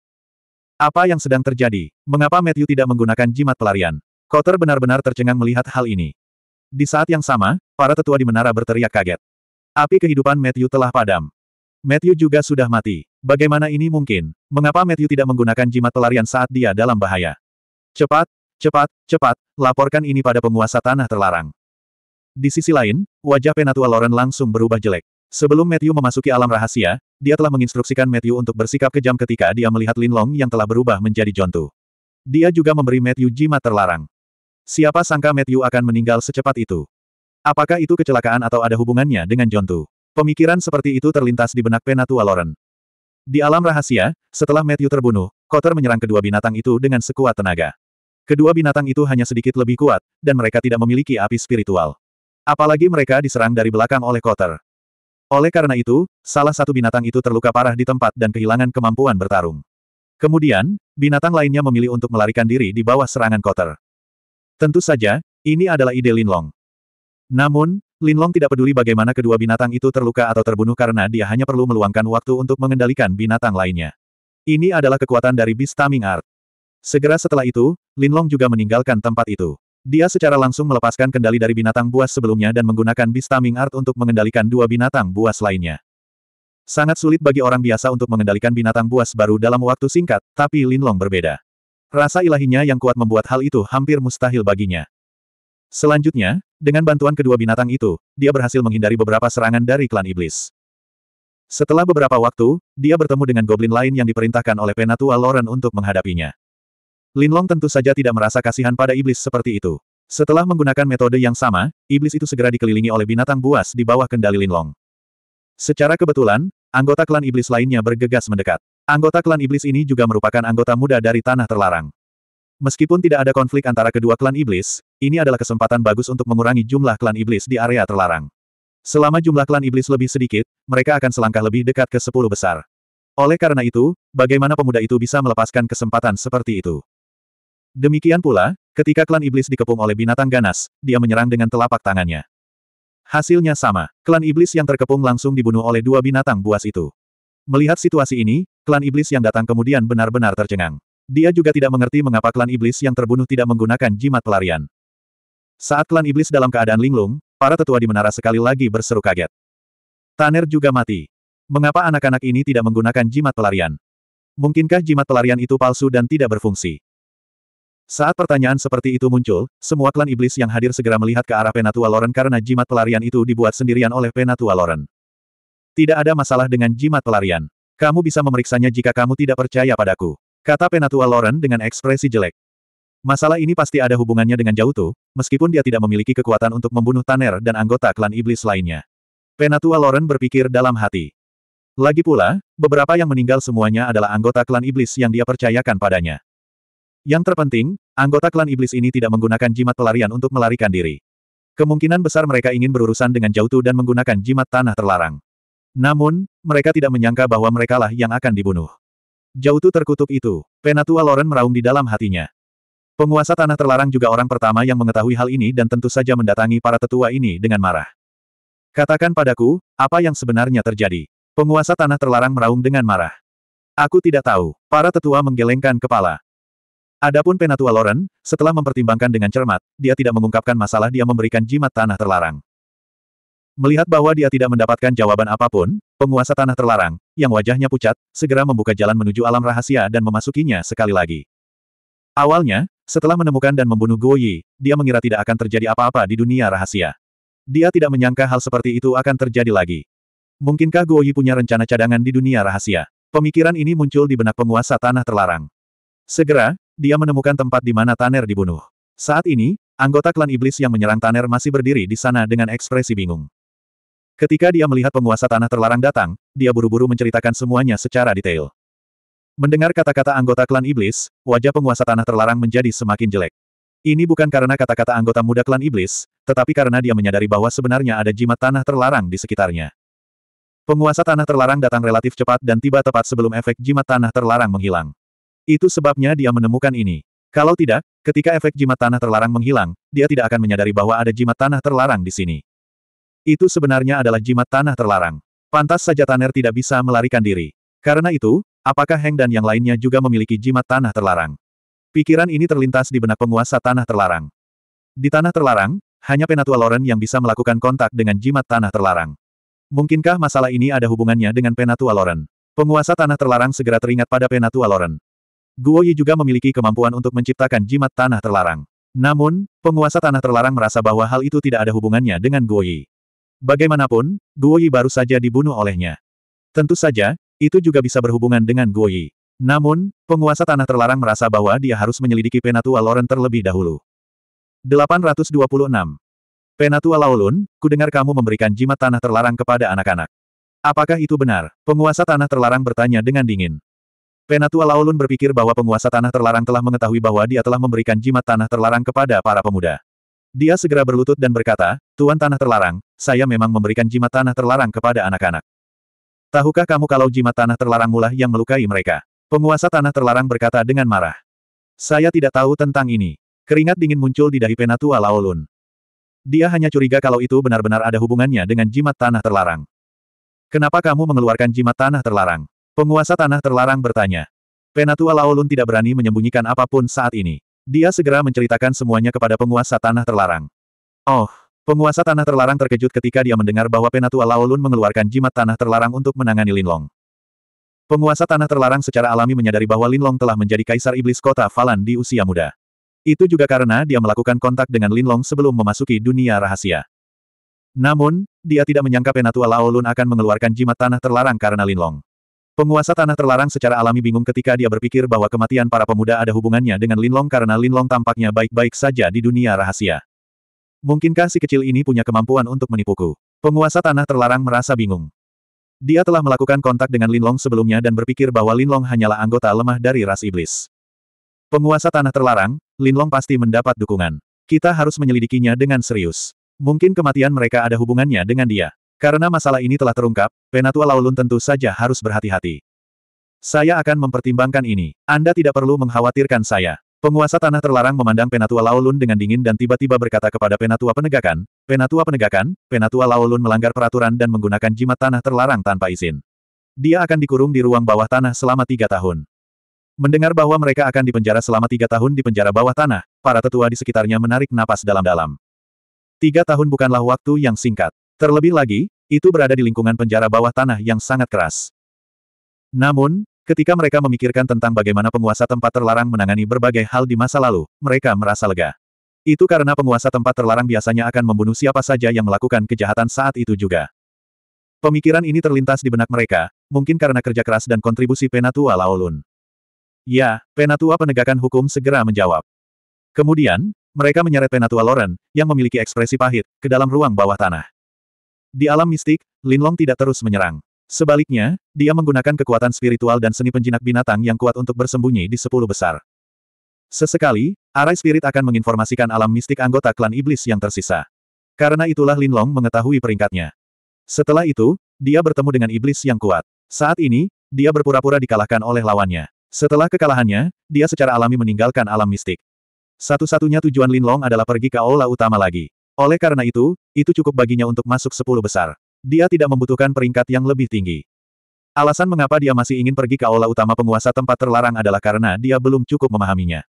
Apa yang sedang terjadi? Mengapa Matthew tidak menggunakan jimat pelarian? Kotter benar-benar tercengang melihat hal ini. Di saat yang sama, para tetua di menara berteriak kaget. Api kehidupan Matthew telah padam. Matthew juga sudah mati. Bagaimana ini mungkin? Mengapa Matthew tidak menggunakan jimat pelarian saat dia dalam bahaya? Cepat, cepat, cepat, laporkan ini pada penguasa tanah terlarang. Di sisi lain, wajah Penatua Loren langsung berubah jelek. Sebelum Matthew memasuki alam rahasia, dia telah menginstruksikan Matthew untuk bersikap kejam ketika dia melihat Lin Long yang telah berubah menjadi jontu. Dia juga memberi Matthew jimat terlarang. Siapa sangka Matthew akan meninggal secepat itu? Apakah itu kecelakaan atau ada hubungannya dengan jontu? Pemikiran seperti itu terlintas di benak Penatua Loren. Di alam rahasia, setelah Matthew terbunuh, Kotter menyerang kedua binatang itu dengan sekuat tenaga. Kedua binatang itu hanya sedikit lebih kuat, dan mereka tidak memiliki api spiritual. Apalagi mereka diserang dari belakang oleh Kotter. Oleh karena itu, salah satu binatang itu terluka parah di tempat dan kehilangan kemampuan bertarung. Kemudian, binatang lainnya memilih untuk melarikan diri di bawah serangan Kotter. Tentu saja, ini adalah ide Linlong. Namun, Linlong tidak peduli bagaimana kedua binatang itu terluka atau terbunuh karena dia hanya perlu meluangkan waktu untuk mengendalikan binatang lainnya. Ini adalah kekuatan dari Beast Taming Art. Segera setelah itu, Linlong juga meninggalkan tempat itu. Dia secara langsung melepaskan kendali dari binatang buas sebelumnya dan menggunakan Beast Taming Art untuk mengendalikan dua binatang buas lainnya. Sangat sulit bagi orang biasa untuk mengendalikan binatang buas baru dalam waktu singkat, tapi Linlong berbeda. Rasa ilahinya yang kuat membuat hal itu hampir mustahil baginya. Selanjutnya, dengan bantuan kedua binatang itu, dia berhasil menghindari beberapa serangan dari klan iblis. Setelah beberapa waktu, dia bertemu dengan goblin lain yang diperintahkan oleh Penatua Loren untuk menghadapinya. Linlong tentu saja tidak merasa kasihan pada iblis seperti itu. Setelah menggunakan metode yang sama, iblis itu segera dikelilingi oleh binatang buas di bawah kendali Linlong. Secara kebetulan, anggota klan iblis lainnya bergegas mendekat. Anggota klan iblis ini juga merupakan anggota muda dari Tanah Terlarang. Meskipun tidak ada konflik antara kedua klan iblis, ini adalah kesempatan bagus untuk mengurangi jumlah klan iblis di area terlarang. Selama jumlah klan iblis lebih sedikit, mereka akan selangkah lebih dekat ke sepuluh besar. Oleh karena itu, bagaimana pemuda itu bisa melepaskan kesempatan seperti itu? Demikian pula, ketika klan iblis dikepung oleh binatang ganas, dia menyerang dengan telapak tangannya. Hasilnya sama, klan iblis yang terkepung langsung dibunuh oleh dua binatang buas itu. Melihat situasi ini, klan iblis yang datang kemudian benar-benar tercengang. Dia juga tidak mengerti mengapa klan iblis yang terbunuh tidak menggunakan jimat pelarian. Saat klan iblis dalam keadaan linglung, para tetua di menara sekali lagi berseru kaget. Tanner juga mati. Mengapa anak-anak ini tidak menggunakan jimat pelarian? Mungkinkah jimat pelarian itu palsu dan tidak berfungsi? Saat pertanyaan seperti itu muncul, semua klan iblis yang hadir segera melihat ke arah Penatua Loren karena jimat pelarian itu dibuat sendirian oleh Penatua Loren. Tidak ada masalah dengan jimat pelarian. Kamu bisa memeriksanya jika kamu tidak percaya padaku. Kata Penatua Loren dengan ekspresi jelek. Masalah ini pasti ada hubungannya dengan Jautu, meskipun dia tidak memiliki kekuatan untuk membunuh Tanner dan anggota klan iblis lainnya. Penatua Loren berpikir dalam hati. Lagi pula, beberapa yang meninggal semuanya adalah anggota klan iblis yang dia percayakan padanya. Yang terpenting, anggota klan iblis ini tidak menggunakan jimat pelarian untuk melarikan diri. Kemungkinan besar mereka ingin berurusan dengan Jautu dan menggunakan jimat tanah terlarang. Namun, mereka tidak menyangka bahwa merekalah yang akan dibunuh. Jauh Jautu terkutuk itu, Penatua Loren meraung di dalam hatinya. Penguasa tanah terlarang juga orang pertama yang mengetahui hal ini dan tentu saja mendatangi para tetua ini dengan marah. Katakan padaku, apa yang sebenarnya terjadi? Penguasa tanah terlarang meraung dengan marah. Aku tidak tahu, para tetua menggelengkan kepala. Adapun Penatua Loren, setelah mempertimbangkan dengan cermat, dia tidak mengungkapkan masalah dia memberikan jimat tanah terlarang. Melihat bahwa dia tidak mendapatkan jawaban apapun, penguasa tanah terlarang, yang wajahnya pucat, segera membuka jalan menuju alam rahasia dan memasukinya sekali lagi. Awalnya, setelah menemukan dan membunuh Guo Yi, dia mengira tidak akan terjadi apa-apa di dunia rahasia. Dia tidak menyangka hal seperti itu akan terjadi lagi. Mungkinkah Guo Yi punya rencana cadangan di dunia rahasia? Pemikiran ini muncul di benak penguasa tanah terlarang. Segera, dia menemukan tempat di mana Taner dibunuh. Saat ini, anggota klan iblis yang menyerang Taner masih berdiri di sana dengan ekspresi bingung. Ketika dia melihat penguasa tanah terlarang datang, dia buru-buru menceritakan semuanya secara detail. Mendengar kata-kata anggota klan iblis, wajah penguasa tanah terlarang menjadi semakin jelek. Ini bukan karena kata-kata anggota muda klan iblis, tetapi karena dia menyadari bahwa sebenarnya ada jimat tanah terlarang di sekitarnya. Penguasa tanah terlarang datang relatif cepat dan tiba tepat sebelum efek jimat tanah terlarang menghilang. Itu sebabnya dia menemukan ini. Kalau tidak, ketika efek jimat tanah terlarang menghilang, dia tidak akan menyadari bahwa ada jimat tanah terlarang di sini. Itu sebenarnya adalah jimat tanah terlarang. Pantas saja Taner tidak bisa melarikan diri. Karena itu, apakah Heng dan yang lainnya juga memiliki jimat tanah terlarang? Pikiran ini terlintas di benak penguasa tanah terlarang. Di tanah terlarang, hanya Penatua Loren yang bisa melakukan kontak dengan jimat tanah terlarang. Mungkinkah masalah ini ada hubungannya dengan Penatua Loren? Penguasa tanah terlarang segera teringat pada Penatua Loren. Guo Yi juga memiliki kemampuan untuk menciptakan jimat tanah terlarang. Namun, penguasa tanah terlarang merasa bahwa hal itu tidak ada hubungannya dengan Guo Yi. Bagaimanapun, Guo Yi baru saja dibunuh olehnya. Tentu saja, itu juga bisa berhubungan dengan Guo Yi. Namun, penguasa tanah terlarang merasa bahwa dia harus menyelidiki Penatua Loren terlebih dahulu. 826. Penatua ku dengar kamu memberikan jimat tanah terlarang kepada anak-anak. Apakah itu benar? Penguasa tanah terlarang bertanya dengan dingin. Penatua Laolun berpikir bahwa penguasa tanah terlarang telah mengetahui bahwa dia telah memberikan jimat tanah terlarang kepada para pemuda. Dia segera berlutut dan berkata, Tuan Tanah Terlarang, saya memang memberikan jimat Tanah Terlarang kepada anak-anak. Tahukah kamu kalau jimat Tanah Terlarang mulah yang melukai mereka? Penguasa Tanah Terlarang berkata dengan marah. Saya tidak tahu tentang ini. Keringat dingin muncul di dahi Penatua Laolun. Dia hanya curiga kalau itu benar-benar ada hubungannya dengan jimat Tanah Terlarang. Kenapa kamu mengeluarkan jimat Tanah Terlarang? Penguasa Tanah Terlarang bertanya. Penatua Laolun tidak berani menyembunyikan apapun saat ini. Dia segera menceritakan semuanya kepada penguasa tanah terlarang. Oh, penguasa tanah terlarang terkejut ketika dia mendengar bahwa Penatua Laolun mengeluarkan jimat tanah terlarang untuk menangani Linlong. Penguasa tanah terlarang secara alami menyadari bahwa Linlong telah menjadi kaisar iblis kota Falan di usia muda. Itu juga karena dia melakukan kontak dengan Linlong sebelum memasuki dunia rahasia. Namun, dia tidak menyangka Penatua Laolun akan mengeluarkan jimat tanah terlarang karena Linlong. Penguasa tanah terlarang secara alami bingung ketika dia berpikir bahwa kematian para pemuda ada hubungannya dengan Linlong karena Linlong tampaknya baik-baik saja di dunia rahasia. Mungkinkah si kecil ini punya kemampuan untuk menipuku? Penguasa tanah terlarang merasa bingung. Dia telah melakukan kontak dengan Linlong sebelumnya dan berpikir bahwa Linlong hanyalah anggota lemah dari ras iblis. Penguasa tanah terlarang, Linlong pasti mendapat dukungan. Kita harus menyelidikinya dengan serius. Mungkin kematian mereka ada hubungannya dengan dia. Karena masalah ini telah terungkap, Penatua Laulun tentu saja harus berhati-hati. Saya akan mempertimbangkan ini. Anda tidak perlu mengkhawatirkan saya. Penguasa tanah terlarang memandang Penatua Laulun dengan dingin dan tiba-tiba berkata kepada Penatua penegakan, Penatua penegakan, Penatua Laulun melanggar peraturan dan menggunakan jimat tanah terlarang tanpa izin. Dia akan dikurung di ruang bawah tanah selama tiga tahun. Mendengar bahwa mereka akan dipenjara selama tiga tahun di penjara bawah tanah, para tetua di sekitarnya menarik napas dalam-dalam. Tiga tahun bukanlah waktu yang singkat. Terlebih lagi, itu berada di lingkungan penjara bawah tanah yang sangat keras. Namun, ketika mereka memikirkan tentang bagaimana penguasa tempat terlarang menangani berbagai hal di masa lalu, mereka merasa lega. Itu karena penguasa tempat terlarang biasanya akan membunuh siapa saja yang melakukan kejahatan saat itu juga. Pemikiran ini terlintas di benak mereka, mungkin karena kerja keras dan kontribusi Penatua Laolun. Ya, Penatua penegakan hukum segera menjawab. Kemudian, mereka menyeret Penatua Loren, yang memiliki ekspresi pahit, ke dalam ruang bawah tanah. Di alam mistik, Linlong tidak terus menyerang. Sebaliknya, dia menggunakan kekuatan spiritual dan seni penjinak binatang yang kuat untuk bersembunyi di sepuluh besar. Sesekali, arai spirit akan menginformasikan alam mistik anggota klan iblis yang tersisa. Karena itulah Linlong mengetahui peringkatnya. Setelah itu, dia bertemu dengan iblis yang kuat. Saat ini, dia berpura-pura dikalahkan oleh lawannya. Setelah kekalahannya, dia secara alami meninggalkan alam mistik. Satu-satunya tujuan Linlong adalah pergi ke aula utama lagi. Oleh karena itu, itu cukup baginya untuk masuk sepuluh besar. Dia tidak membutuhkan peringkat yang lebih tinggi. Alasan mengapa dia masih ingin pergi ke aula utama penguasa tempat terlarang adalah karena dia belum cukup memahaminya.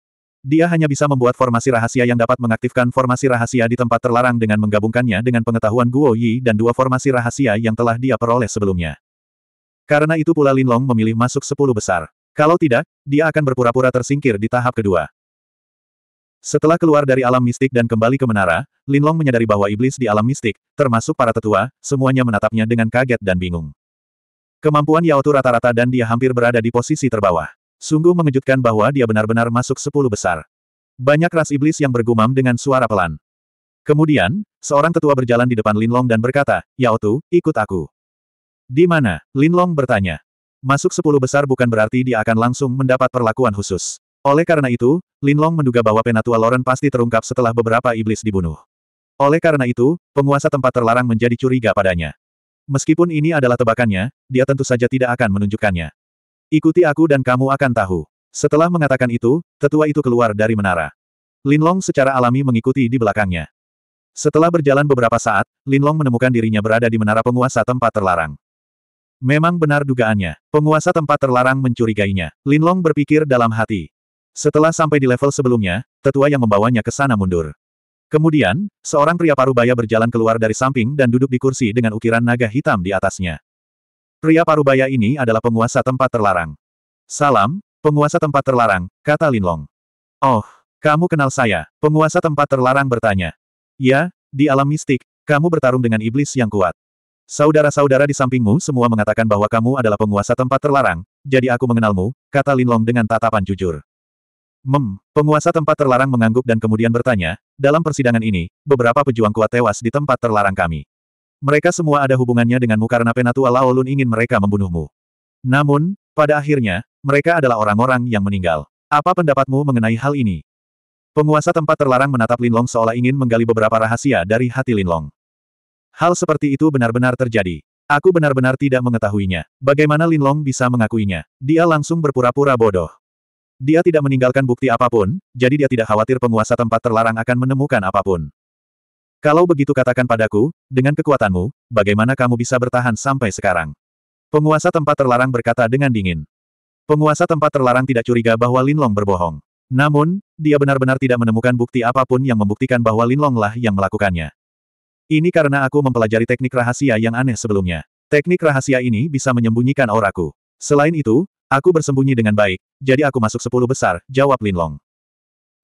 Dia hanya bisa membuat formasi rahasia yang dapat mengaktifkan formasi rahasia di tempat terlarang dengan menggabungkannya dengan pengetahuan Guo Yi dan dua formasi rahasia yang telah dia peroleh sebelumnya. Karena itu pula Lin Long memilih masuk sepuluh besar. Kalau tidak, dia akan berpura-pura tersingkir di tahap kedua. Setelah keluar dari alam mistik dan kembali ke menara, Linlong menyadari bahwa iblis di alam mistik, termasuk para tetua, semuanya menatapnya dengan kaget dan bingung. Kemampuan Yao Tu rata-rata dan dia hampir berada di posisi terbawah. Sungguh mengejutkan bahwa dia benar-benar masuk sepuluh besar. Banyak ras iblis yang bergumam dengan suara pelan. Kemudian, seorang tetua berjalan di depan Linlong dan berkata, "Yao Tu, ikut aku. Di mana? Linlong bertanya. Masuk sepuluh besar bukan berarti dia akan langsung mendapat perlakuan khusus. Oleh karena itu, Lin Long menduga bahwa penatua Loren pasti terungkap setelah beberapa iblis dibunuh. Oleh karena itu, penguasa tempat terlarang menjadi curiga padanya. Meskipun ini adalah tebakannya, dia tentu saja tidak akan menunjukkannya. Ikuti aku dan kamu akan tahu. Setelah mengatakan itu, tetua itu keluar dari menara. Lin Long secara alami mengikuti di belakangnya. Setelah berjalan beberapa saat, Lin Long menemukan dirinya berada di menara penguasa tempat terlarang. Memang benar dugaannya, penguasa tempat terlarang mencurigainya. Lin Long berpikir dalam hati. Setelah sampai di level sebelumnya, tetua yang membawanya ke sana mundur. Kemudian, seorang pria parubaya berjalan keluar dari samping dan duduk di kursi dengan ukiran naga hitam di atasnya. Pria parubaya ini adalah penguasa tempat terlarang. Salam, penguasa tempat terlarang, kata Linlong. Oh, kamu kenal saya, penguasa tempat terlarang bertanya. Ya, di alam mistik, kamu bertarung dengan iblis yang kuat. Saudara-saudara di sampingmu semua mengatakan bahwa kamu adalah penguasa tempat terlarang, jadi aku mengenalmu, kata Linlong dengan tatapan jujur. Mem, penguasa tempat terlarang mengangguk dan kemudian bertanya, dalam persidangan ini, beberapa pejuang kuat tewas di tempat terlarang kami. Mereka semua ada hubungannya denganmu karena Penatua Laolun ingin mereka membunuhmu. Namun, pada akhirnya, mereka adalah orang-orang yang meninggal. Apa pendapatmu mengenai hal ini? Penguasa tempat terlarang menatap Linlong seolah ingin menggali beberapa rahasia dari hati Linlong. Hal seperti itu benar-benar terjadi. Aku benar-benar tidak mengetahuinya. Bagaimana Linlong bisa mengakuinya? Dia langsung berpura-pura bodoh. Dia tidak meninggalkan bukti apapun, jadi dia tidak khawatir penguasa tempat terlarang akan menemukan apapun. Kalau begitu katakan padaku, dengan kekuatanmu, bagaimana kamu bisa bertahan sampai sekarang? Penguasa tempat terlarang berkata dengan dingin. Penguasa tempat terlarang tidak curiga bahwa Linlong berbohong. Namun, dia benar-benar tidak menemukan bukti apapun yang membuktikan bahwa Linlong lah yang melakukannya. Ini karena aku mempelajari teknik rahasia yang aneh sebelumnya. Teknik rahasia ini bisa menyembunyikan auraku. Selain itu, aku bersembunyi dengan baik, jadi aku masuk sepuluh besar, jawab Linlong.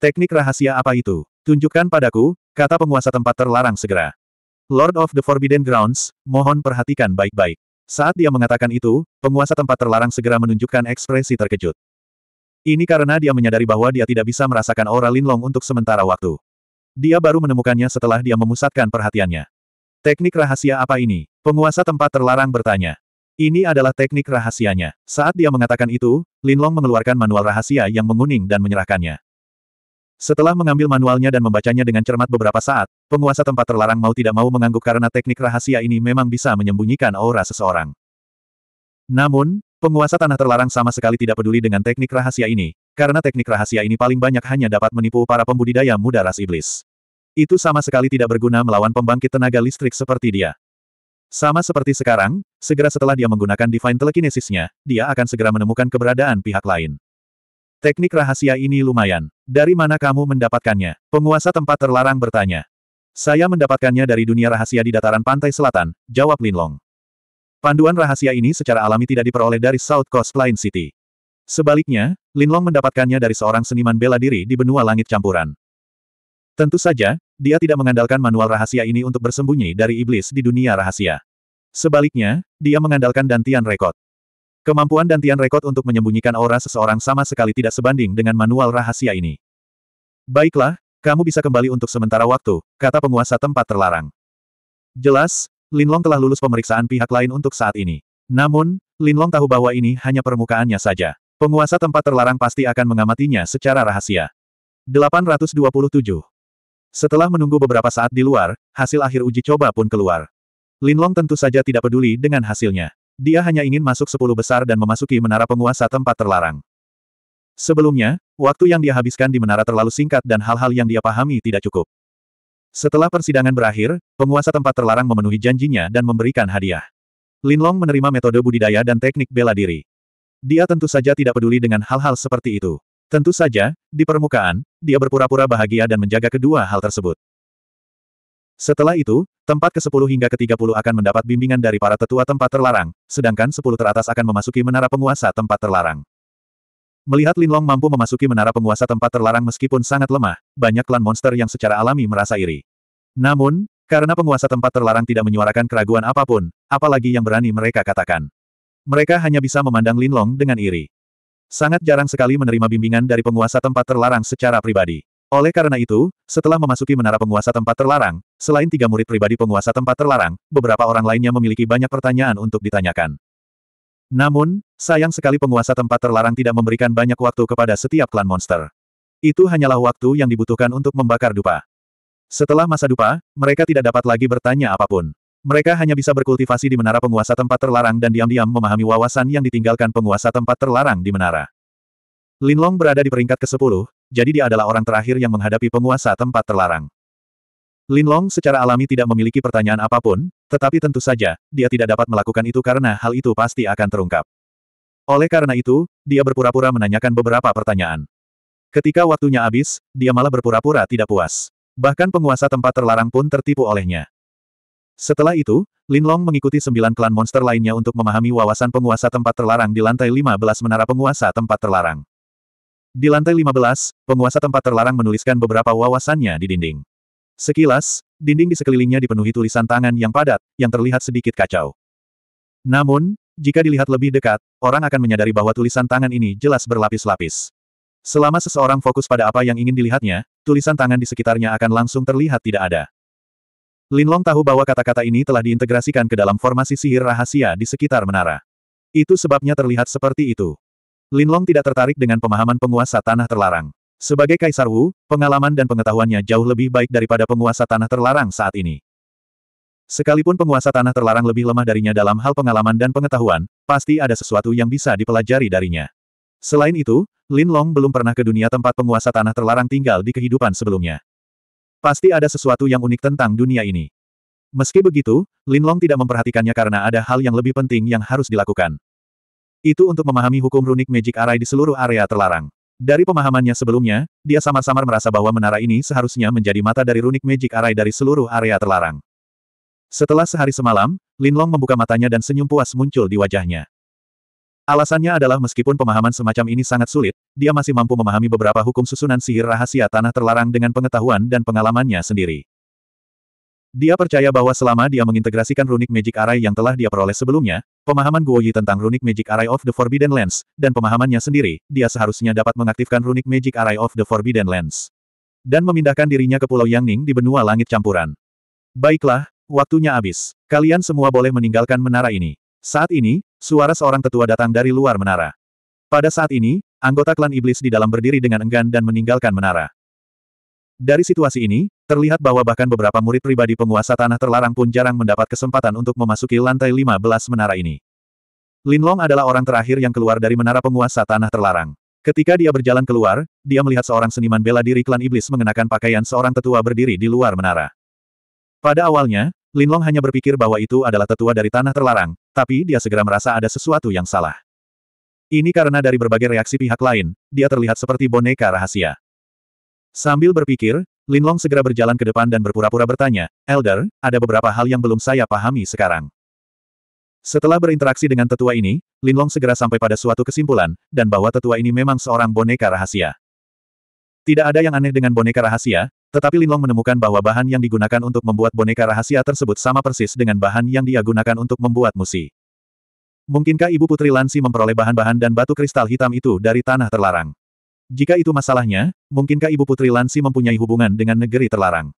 Teknik rahasia apa itu? Tunjukkan padaku, kata penguasa tempat terlarang segera. Lord of the Forbidden Grounds, mohon perhatikan baik-baik. Saat dia mengatakan itu, penguasa tempat terlarang segera menunjukkan ekspresi terkejut. Ini karena dia menyadari bahwa dia tidak bisa merasakan aura Linlong untuk sementara waktu. Dia baru menemukannya setelah dia memusatkan perhatiannya. Teknik rahasia apa ini? Penguasa tempat terlarang bertanya. Ini adalah teknik rahasianya. Saat dia mengatakan itu, Linlong mengeluarkan manual rahasia yang menguning dan menyerahkannya. Setelah mengambil manualnya dan membacanya dengan cermat beberapa saat, penguasa tempat terlarang mau tidak mau mengangguk karena teknik rahasia ini memang bisa menyembunyikan aura seseorang. Namun, penguasa tanah terlarang sama sekali tidak peduli dengan teknik rahasia ini, karena teknik rahasia ini paling banyak hanya dapat menipu para pembudidaya muda ras iblis. Itu sama sekali tidak berguna melawan pembangkit tenaga listrik seperti dia. Sama seperti sekarang, segera setelah dia menggunakan Divine Telekinesisnya, dia akan segera menemukan keberadaan pihak lain. Teknik rahasia ini lumayan. Dari mana kamu mendapatkannya? Penguasa tempat terlarang bertanya. Saya mendapatkannya dari dunia rahasia di dataran pantai selatan, jawab Linlong. Panduan rahasia ini secara alami tidak diperoleh dari South Coast Plain City. Sebaliknya, Linlong mendapatkannya dari seorang seniman bela diri di benua langit campuran. Tentu saja, dia tidak mengandalkan manual rahasia ini untuk bersembunyi dari iblis di dunia rahasia. Sebaliknya, dia mengandalkan dantian rekod. Kemampuan dantian rekod untuk menyembunyikan aura seseorang sama sekali tidak sebanding dengan manual rahasia ini. Baiklah, kamu bisa kembali untuk sementara waktu, kata penguasa tempat terlarang. Jelas, Linlong telah lulus pemeriksaan pihak lain untuk saat ini. Namun, Linlong tahu bahwa ini hanya permukaannya saja. Penguasa tempat terlarang pasti akan mengamatinya secara rahasia. 827 setelah menunggu beberapa saat di luar, hasil akhir uji coba pun keluar. Linlong tentu saja tidak peduli dengan hasilnya. Dia hanya ingin masuk sepuluh besar dan memasuki menara penguasa tempat terlarang. Sebelumnya, waktu yang dia habiskan di menara terlalu singkat dan hal-hal yang dia pahami tidak cukup. Setelah persidangan berakhir, penguasa tempat terlarang memenuhi janjinya dan memberikan hadiah. Linlong menerima metode budidaya dan teknik bela diri. Dia tentu saja tidak peduli dengan hal-hal seperti itu. Tentu saja, di permukaan, dia berpura-pura bahagia dan menjaga kedua hal tersebut. Setelah itu, tempat ke-10 hingga ke-30 akan mendapat bimbingan dari para tetua tempat terlarang, sedangkan 10 teratas akan memasuki menara penguasa tempat terlarang. Melihat Linlong mampu memasuki menara penguasa tempat terlarang meskipun sangat lemah, banyak klan monster yang secara alami merasa iri. Namun, karena penguasa tempat terlarang tidak menyuarakan keraguan apapun, apalagi yang berani mereka katakan. Mereka hanya bisa memandang Linlong dengan iri sangat jarang sekali menerima bimbingan dari penguasa tempat terlarang secara pribadi. Oleh karena itu, setelah memasuki menara penguasa tempat terlarang, selain tiga murid pribadi penguasa tempat terlarang, beberapa orang lainnya memiliki banyak pertanyaan untuk ditanyakan. Namun, sayang sekali penguasa tempat terlarang tidak memberikan banyak waktu kepada setiap klan monster. Itu hanyalah waktu yang dibutuhkan untuk membakar dupa. Setelah masa dupa, mereka tidak dapat lagi bertanya apapun. Mereka hanya bisa berkultivasi di menara penguasa tempat terlarang dan diam-diam memahami wawasan yang ditinggalkan penguasa tempat terlarang di menara. Linlong berada di peringkat ke-10, jadi dia adalah orang terakhir yang menghadapi penguasa tempat terlarang. Linlong secara alami tidak memiliki pertanyaan apapun, tetapi tentu saja, dia tidak dapat melakukan itu karena hal itu pasti akan terungkap. Oleh karena itu, dia berpura-pura menanyakan beberapa pertanyaan. Ketika waktunya habis, dia malah berpura-pura tidak puas. Bahkan penguasa tempat terlarang pun tertipu olehnya. Setelah itu, Lin Long mengikuti sembilan klan monster lainnya untuk memahami wawasan penguasa tempat terlarang di lantai 15 menara penguasa tempat terlarang. Di lantai 15, penguasa tempat terlarang menuliskan beberapa wawasannya di dinding. Sekilas, dinding di sekelilingnya dipenuhi tulisan tangan yang padat, yang terlihat sedikit kacau. Namun, jika dilihat lebih dekat, orang akan menyadari bahwa tulisan tangan ini jelas berlapis-lapis. Selama seseorang fokus pada apa yang ingin dilihatnya, tulisan tangan di sekitarnya akan langsung terlihat tidak ada. Linlong tahu bahwa kata-kata ini telah diintegrasikan ke dalam formasi sihir rahasia di sekitar menara. Itu sebabnya terlihat seperti itu. Linlong tidak tertarik dengan pemahaman penguasa tanah terlarang. Sebagai Kaisar Wu, pengalaman dan pengetahuannya jauh lebih baik daripada penguasa tanah terlarang saat ini. Sekalipun penguasa tanah terlarang lebih lemah darinya dalam hal pengalaman dan pengetahuan, pasti ada sesuatu yang bisa dipelajari darinya. Selain itu, Lin Long belum pernah ke dunia tempat penguasa tanah terlarang tinggal di kehidupan sebelumnya. Pasti ada sesuatu yang unik tentang dunia ini. Meski begitu, Linlong tidak memperhatikannya karena ada hal yang lebih penting yang harus dilakukan. Itu untuk memahami hukum runik Magic Array di seluruh area terlarang. Dari pemahamannya sebelumnya, dia samar-samar merasa bahwa menara ini seharusnya menjadi mata dari runik Magic Array dari seluruh area terlarang. Setelah sehari semalam, Linlong membuka matanya dan senyum puas muncul di wajahnya. Alasannya adalah meskipun pemahaman semacam ini sangat sulit, dia masih mampu memahami beberapa hukum susunan sihir rahasia tanah terlarang dengan pengetahuan dan pengalamannya sendiri. Dia percaya bahwa selama dia mengintegrasikan runik magic array yang telah dia peroleh sebelumnya, pemahaman Guo Yi tentang runik magic array of the Forbidden Lands, dan pemahamannya sendiri, dia seharusnya dapat mengaktifkan runik magic array of the Forbidden Lands. Dan memindahkan dirinya ke Pulau Yangning di benua langit campuran. Baiklah, waktunya habis. Kalian semua boleh meninggalkan menara ini. Saat ini, Suara seorang tetua datang dari luar menara. Pada saat ini, anggota klan iblis di dalam berdiri dengan enggan dan meninggalkan menara. Dari situasi ini, terlihat bahwa bahkan beberapa murid pribadi penguasa tanah terlarang pun jarang mendapat kesempatan untuk memasuki lantai 15 menara ini. Linlong adalah orang terakhir yang keluar dari menara penguasa tanah terlarang. Ketika dia berjalan keluar, dia melihat seorang seniman bela diri klan iblis mengenakan pakaian seorang tetua berdiri di luar menara. Pada awalnya, Linlong hanya berpikir bahwa itu adalah tetua dari tanah terlarang, tapi dia segera merasa ada sesuatu yang salah. Ini karena dari berbagai reaksi pihak lain, dia terlihat seperti boneka rahasia. Sambil berpikir, Linlong segera berjalan ke depan dan berpura-pura bertanya, Elder, ada beberapa hal yang belum saya pahami sekarang. Setelah berinteraksi dengan tetua ini, Linlong segera sampai pada suatu kesimpulan, dan bahwa tetua ini memang seorang boneka rahasia. Tidak ada yang aneh dengan boneka rahasia, tetapi Linlong menemukan bahwa bahan yang digunakan untuk membuat boneka rahasia tersebut sama persis dengan bahan yang dia gunakan untuk membuat musi. Mungkinkah Ibu Putri Lansi memperoleh bahan-bahan dan batu kristal hitam itu dari tanah terlarang? Jika itu masalahnya, mungkinkah Ibu Putri Lansi mempunyai hubungan dengan negeri terlarang?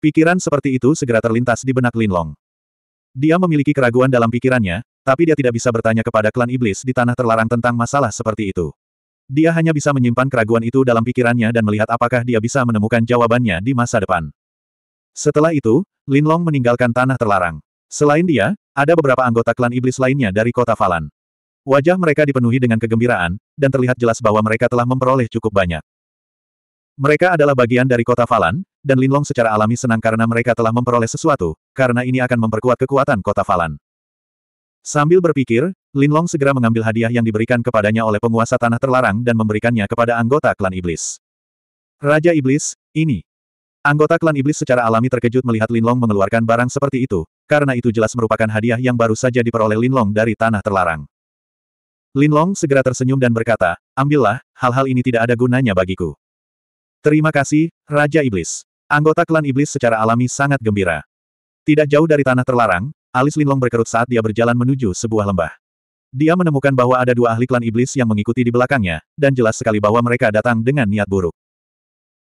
Pikiran seperti itu segera terlintas di benak Linlong. Dia memiliki keraguan dalam pikirannya, tapi dia tidak bisa bertanya kepada klan iblis di tanah terlarang tentang masalah seperti itu. Dia hanya bisa menyimpan keraguan itu dalam pikirannya dan melihat apakah dia bisa menemukan jawabannya di masa depan. Setelah itu, Lin Long meninggalkan tanah terlarang. Selain dia, ada beberapa anggota klan iblis lainnya dari kota Falan. Wajah mereka dipenuhi dengan kegembiraan, dan terlihat jelas bahwa mereka telah memperoleh cukup banyak. Mereka adalah bagian dari kota Falan, dan Lin Long secara alami senang karena mereka telah memperoleh sesuatu, karena ini akan memperkuat kekuatan kota Falan. Sambil berpikir, Linlong segera mengambil hadiah yang diberikan kepadanya oleh penguasa tanah terlarang dan memberikannya kepada anggota klan iblis. Raja Iblis, ini. Anggota klan iblis secara alami terkejut melihat Linlong mengeluarkan barang seperti itu, karena itu jelas merupakan hadiah yang baru saja diperoleh Linlong dari tanah terlarang. Linlong segera tersenyum dan berkata, ambillah, hal-hal ini tidak ada gunanya bagiku. Terima kasih, Raja Iblis. Anggota klan iblis secara alami sangat gembira. Tidak jauh dari tanah terlarang, alis Linlong berkerut saat dia berjalan menuju sebuah lembah. Dia menemukan bahwa ada dua ahli klan iblis yang mengikuti di belakangnya, dan jelas sekali bahwa mereka datang dengan niat buruk.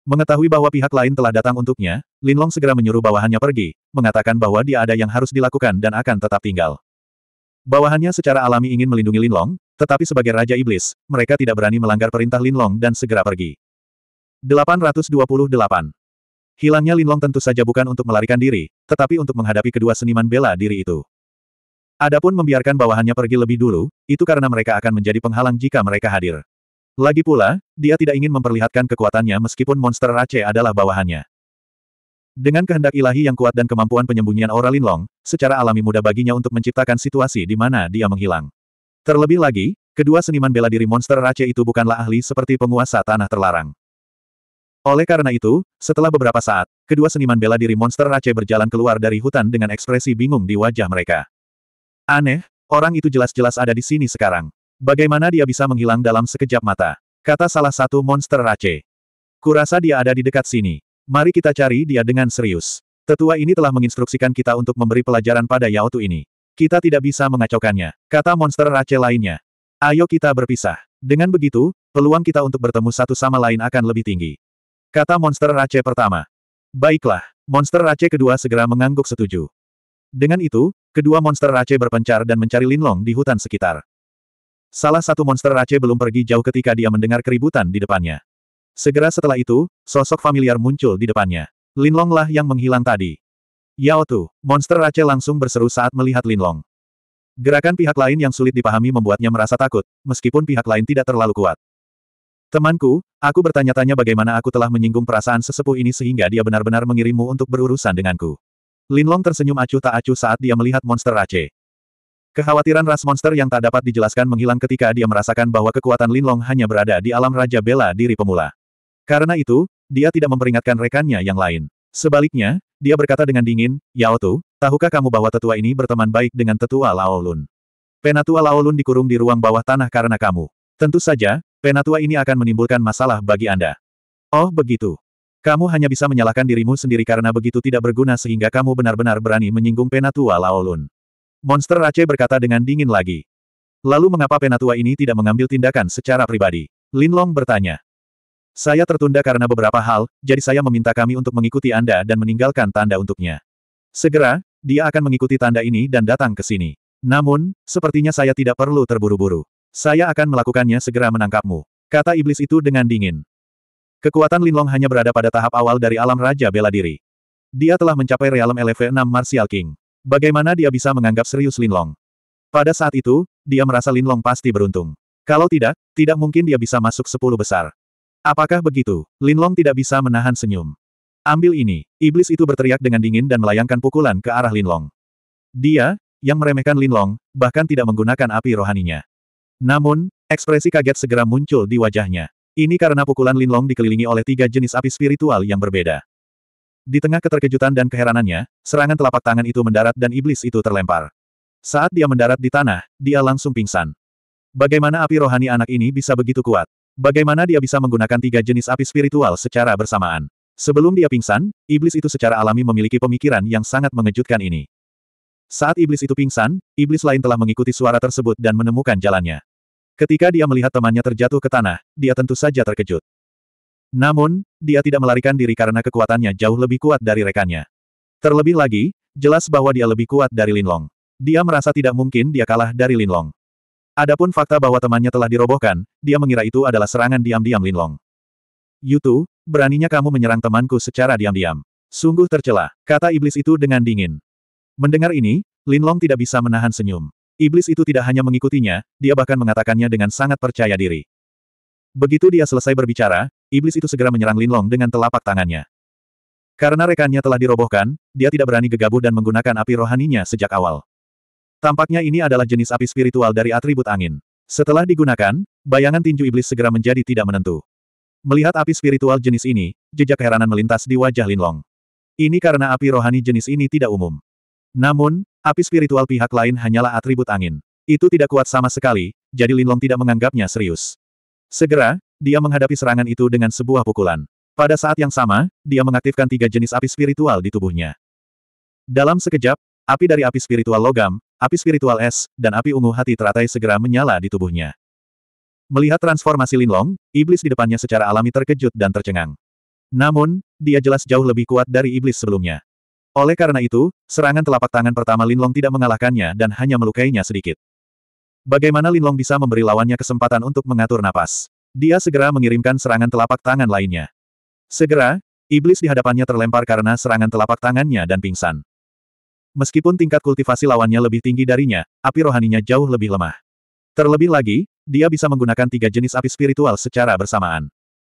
Mengetahui bahwa pihak lain telah datang untuknya, Linlong segera menyuruh bawahannya pergi, mengatakan bahwa dia ada yang harus dilakukan dan akan tetap tinggal. Bawahannya secara alami ingin melindungi Linlong, tetapi sebagai Raja Iblis, mereka tidak berani melanggar perintah Linlong dan segera pergi. 828. Hilangnya Linlong tentu saja bukan untuk melarikan diri, tetapi untuk menghadapi kedua seniman bela diri itu. Adapun membiarkan bawahannya pergi lebih dulu, itu karena mereka akan menjadi penghalang jika mereka hadir. Lagi pula, dia tidak ingin memperlihatkan kekuatannya meskipun monster Rache adalah bawahannya. Dengan kehendak ilahi yang kuat dan kemampuan penyembunyian aura Linlong, secara alami mudah baginya untuk menciptakan situasi di mana dia menghilang. Terlebih lagi, kedua seniman bela diri monster Rache itu bukanlah ahli seperti penguasa tanah terlarang. Oleh karena itu, setelah beberapa saat, kedua seniman bela diri monster Rache berjalan keluar dari hutan dengan ekspresi bingung di wajah mereka. Aneh, orang itu jelas-jelas ada di sini sekarang. Bagaimana dia bisa menghilang dalam sekejap mata? Kata salah satu monster Rache. Kurasa dia ada di dekat sini. Mari kita cari dia dengan serius. Tetua ini telah menginstruksikan kita untuk memberi pelajaran pada Yaotu ini. Kita tidak bisa mengacaukannya, kata monster Rache lainnya. Ayo kita berpisah. Dengan begitu, peluang kita untuk bertemu satu sama lain akan lebih tinggi. Kata monster Rache pertama. Baiklah, monster Rache kedua segera mengangguk setuju. Dengan itu, Kedua monster Race berpencar dan mencari Linlong di hutan sekitar. Salah satu monster Race belum pergi jauh ketika dia mendengar keributan di depannya. Segera setelah itu, sosok familiar muncul di depannya. Linlong lah yang menghilang tadi. Yao Tu, monster Race langsung berseru saat melihat Linlong. Gerakan pihak lain yang sulit dipahami membuatnya merasa takut, meskipun pihak lain tidak terlalu kuat. Temanku, aku bertanya-tanya bagaimana aku telah menyinggung perasaan sesepuh ini sehingga dia benar-benar mengirimmu untuk berurusan denganku. Linlong tersenyum acuh tak acuh saat dia melihat monster ace. Kekhawatiran ras monster yang tak dapat dijelaskan menghilang ketika dia merasakan bahwa kekuatan Linlong hanya berada di alam Raja Bela Diri Pemula. Karena itu, dia tidak memperingatkan rekannya yang lain. Sebaliknya, dia berkata dengan dingin, Yao Tu, tahukah kamu bahwa tetua ini berteman baik dengan tetua Lao Lun? Penatua Lao Lun dikurung di ruang bawah tanah karena kamu. Tentu saja, penatua ini akan menimbulkan masalah bagi Anda. Oh begitu. Kamu hanya bisa menyalahkan dirimu sendiri karena begitu tidak berguna sehingga kamu benar-benar berani menyinggung penatua Laolun. Monster Aceh berkata dengan dingin lagi. Lalu mengapa penatua ini tidak mengambil tindakan secara pribadi? Linlong bertanya. Saya tertunda karena beberapa hal, jadi saya meminta kami untuk mengikuti Anda dan meninggalkan tanda untuknya. Segera, dia akan mengikuti tanda ini dan datang ke sini. Namun, sepertinya saya tidak perlu terburu-buru. Saya akan melakukannya segera menangkapmu. Kata iblis itu dengan dingin. Kekuatan Linlong hanya berada pada tahap awal dari alam Raja Bela Diri. Dia telah mencapai realm LV6 Martial King. Bagaimana dia bisa menganggap serius Linlong? Pada saat itu, dia merasa Linlong pasti beruntung. Kalau tidak, tidak mungkin dia bisa masuk sepuluh besar. Apakah begitu? Linlong tidak bisa menahan senyum. Ambil ini, iblis itu berteriak dengan dingin dan melayangkan pukulan ke arah Linlong. Dia, yang meremehkan Linlong, bahkan tidak menggunakan api rohaninya. Namun, ekspresi kaget segera muncul di wajahnya. Ini karena pukulan Linlong dikelilingi oleh tiga jenis api spiritual yang berbeda. Di tengah keterkejutan dan keheranannya, serangan telapak tangan itu mendarat dan iblis itu terlempar. Saat dia mendarat di tanah, dia langsung pingsan. Bagaimana api rohani anak ini bisa begitu kuat? Bagaimana dia bisa menggunakan tiga jenis api spiritual secara bersamaan? Sebelum dia pingsan, iblis itu secara alami memiliki pemikiran yang sangat mengejutkan ini. Saat iblis itu pingsan, iblis lain telah mengikuti suara tersebut dan menemukan jalannya. Ketika dia melihat temannya terjatuh ke tanah, dia tentu saja terkejut. Namun, dia tidak melarikan diri karena kekuatannya jauh lebih kuat dari rekannya. Terlebih lagi, jelas bahwa dia lebih kuat dari Linlong. Dia merasa tidak mungkin dia kalah dari Linlong. Adapun fakta bahwa temannya telah dirobohkan, dia mengira itu adalah serangan diam-diam Linlong. Yutu, beraninya kamu menyerang temanku secara diam-diam. Sungguh tercela, kata iblis itu dengan dingin. Mendengar ini, Linlong tidak bisa menahan senyum. Iblis itu tidak hanya mengikutinya, dia bahkan mengatakannya dengan sangat percaya diri. Begitu dia selesai berbicara, iblis itu segera menyerang Linlong dengan telapak tangannya. Karena rekannya telah dirobohkan, dia tidak berani gegabah dan menggunakan api rohaninya sejak awal. Tampaknya ini adalah jenis api spiritual dari atribut angin. Setelah digunakan, bayangan tinju iblis segera menjadi tidak menentu. Melihat api spiritual jenis ini, jejak keheranan melintas di wajah Linlong. Ini karena api rohani jenis ini tidak umum. Namun, Api spiritual pihak lain hanyalah atribut angin. Itu tidak kuat sama sekali, jadi Linlong tidak menganggapnya serius. Segera, dia menghadapi serangan itu dengan sebuah pukulan. Pada saat yang sama, dia mengaktifkan tiga jenis api spiritual di tubuhnya. Dalam sekejap, api dari api spiritual logam, api spiritual es, dan api ungu hati teratai segera menyala di tubuhnya. Melihat transformasi Linlong, iblis di depannya secara alami terkejut dan tercengang. Namun, dia jelas jauh lebih kuat dari iblis sebelumnya. Oleh karena itu, serangan telapak tangan pertama Linlong tidak mengalahkannya dan hanya melukainya sedikit. Bagaimana Linlong bisa memberi lawannya kesempatan untuk mengatur napas? Dia segera mengirimkan serangan telapak tangan lainnya. Segera, iblis di hadapannya terlempar karena serangan telapak tangannya dan pingsan. Meskipun tingkat kultivasi lawannya lebih tinggi darinya, api rohaninya jauh lebih lemah. Terlebih lagi, dia bisa menggunakan tiga jenis api spiritual secara bersamaan.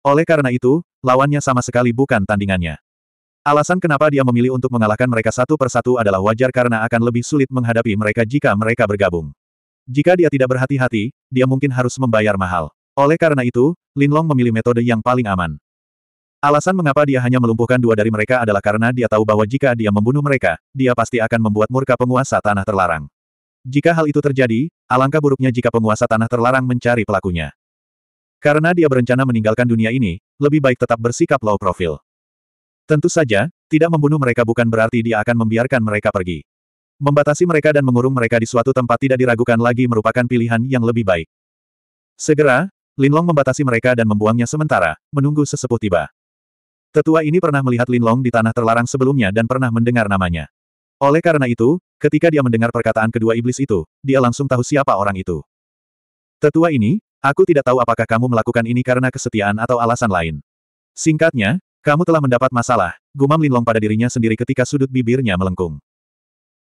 Oleh karena itu, lawannya sama sekali bukan tandingannya. Alasan kenapa dia memilih untuk mengalahkan mereka satu persatu adalah wajar karena akan lebih sulit menghadapi mereka jika mereka bergabung. Jika dia tidak berhati-hati, dia mungkin harus membayar mahal. Oleh karena itu, Lin Long memilih metode yang paling aman. Alasan mengapa dia hanya melumpuhkan dua dari mereka adalah karena dia tahu bahwa jika dia membunuh mereka, dia pasti akan membuat murka penguasa tanah terlarang. Jika hal itu terjadi, alangkah buruknya jika penguasa tanah terlarang mencari pelakunya. Karena dia berencana meninggalkan dunia ini, lebih baik tetap bersikap low profile. Tentu saja, tidak membunuh mereka bukan berarti dia akan membiarkan mereka pergi. Membatasi mereka dan mengurung mereka di suatu tempat tidak diragukan lagi merupakan pilihan yang lebih baik. Segera, Linlong membatasi mereka dan membuangnya sementara, menunggu sesepuh tiba. Tetua ini pernah melihat Linlong di tanah terlarang sebelumnya dan pernah mendengar namanya. Oleh karena itu, ketika dia mendengar perkataan kedua iblis itu, dia langsung tahu siapa orang itu. Tetua ini, aku tidak tahu apakah kamu melakukan ini karena kesetiaan atau alasan lain. Singkatnya, kamu telah mendapat masalah, gumam Linlong pada dirinya sendiri ketika sudut bibirnya melengkung.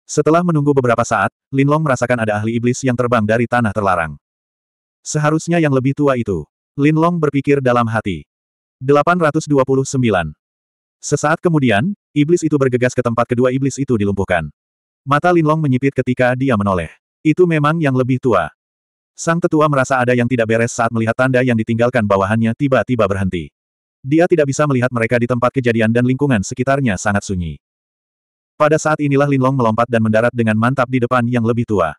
Setelah menunggu beberapa saat, Linlong merasakan ada ahli iblis yang terbang dari tanah terlarang. Seharusnya yang lebih tua itu. Linlong berpikir dalam hati. 829. Sesaat kemudian, iblis itu bergegas ke tempat kedua iblis itu dilumpuhkan. Mata Linlong menyipit ketika dia menoleh. Itu memang yang lebih tua. Sang tetua merasa ada yang tidak beres saat melihat tanda yang ditinggalkan bawahannya tiba-tiba berhenti. Dia tidak bisa melihat mereka di tempat kejadian dan lingkungan sekitarnya sangat sunyi. Pada saat inilah Linlong melompat dan mendarat dengan mantap di depan yang lebih tua.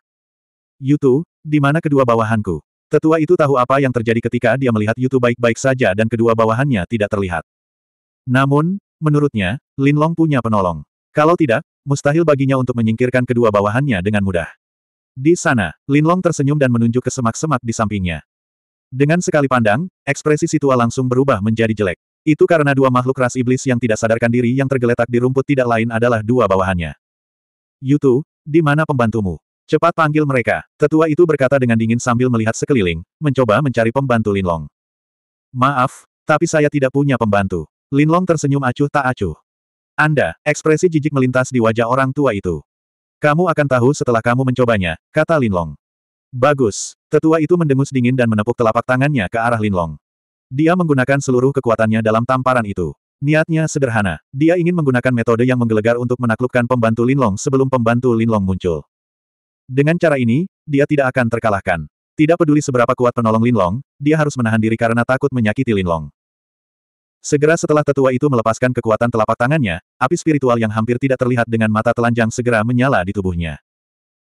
Yutu, di mana kedua bawahanku? Tetua itu tahu apa yang terjadi ketika dia melihat Yutu baik-baik saja dan kedua bawahannya tidak terlihat. Namun, menurutnya, Linlong punya penolong. Kalau tidak, mustahil baginya untuk menyingkirkan kedua bawahannya dengan mudah. Di sana, Linlong tersenyum dan menunjuk ke semak-semak di sampingnya. Dengan sekali pandang, ekspresi Situa langsung berubah menjadi jelek. Itu karena dua makhluk ras iblis yang tidak sadarkan diri yang tergeletak di rumput tidak lain adalah dua bawahannya. Yutu, di mana pembantumu? Cepat panggil mereka. Tetua itu berkata dengan dingin sambil melihat sekeliling, mencoba mencari pembantu Linlong. Maaf, tapi saya tidak punya pembantu. Linlong tersenyum acuh tak acuh. Anda, ekspresi jijik melintas di wajah orang tua itu. Kamu akan tahu setelah kamu mencobanya, kata Linlong. Bagus. Tetua itu mendengus dingin dan menepuk telapak tangannya ke arah Linlong. Dia menggunakan seluruh kekuatannya dalam tamparan itu. Niatnya sederhana. Dia ingin menggunakan metode yang menggelegar untuk menaklukkan pembantu Linlong sebelum pembantu Linlong muncul. Dengan cara ini, dia tidak akan terkalahkan. Tidak peduli seberapa kuat penolong Linlong, dia harus menahan diri karena takut menyakiti Linlong. Segera setelah tetua itu melepaskan kekuatan telapak tangannya, api spiritual yang hampir tidak terlihat dengan mata telanjang segera menyala di tubuhnya.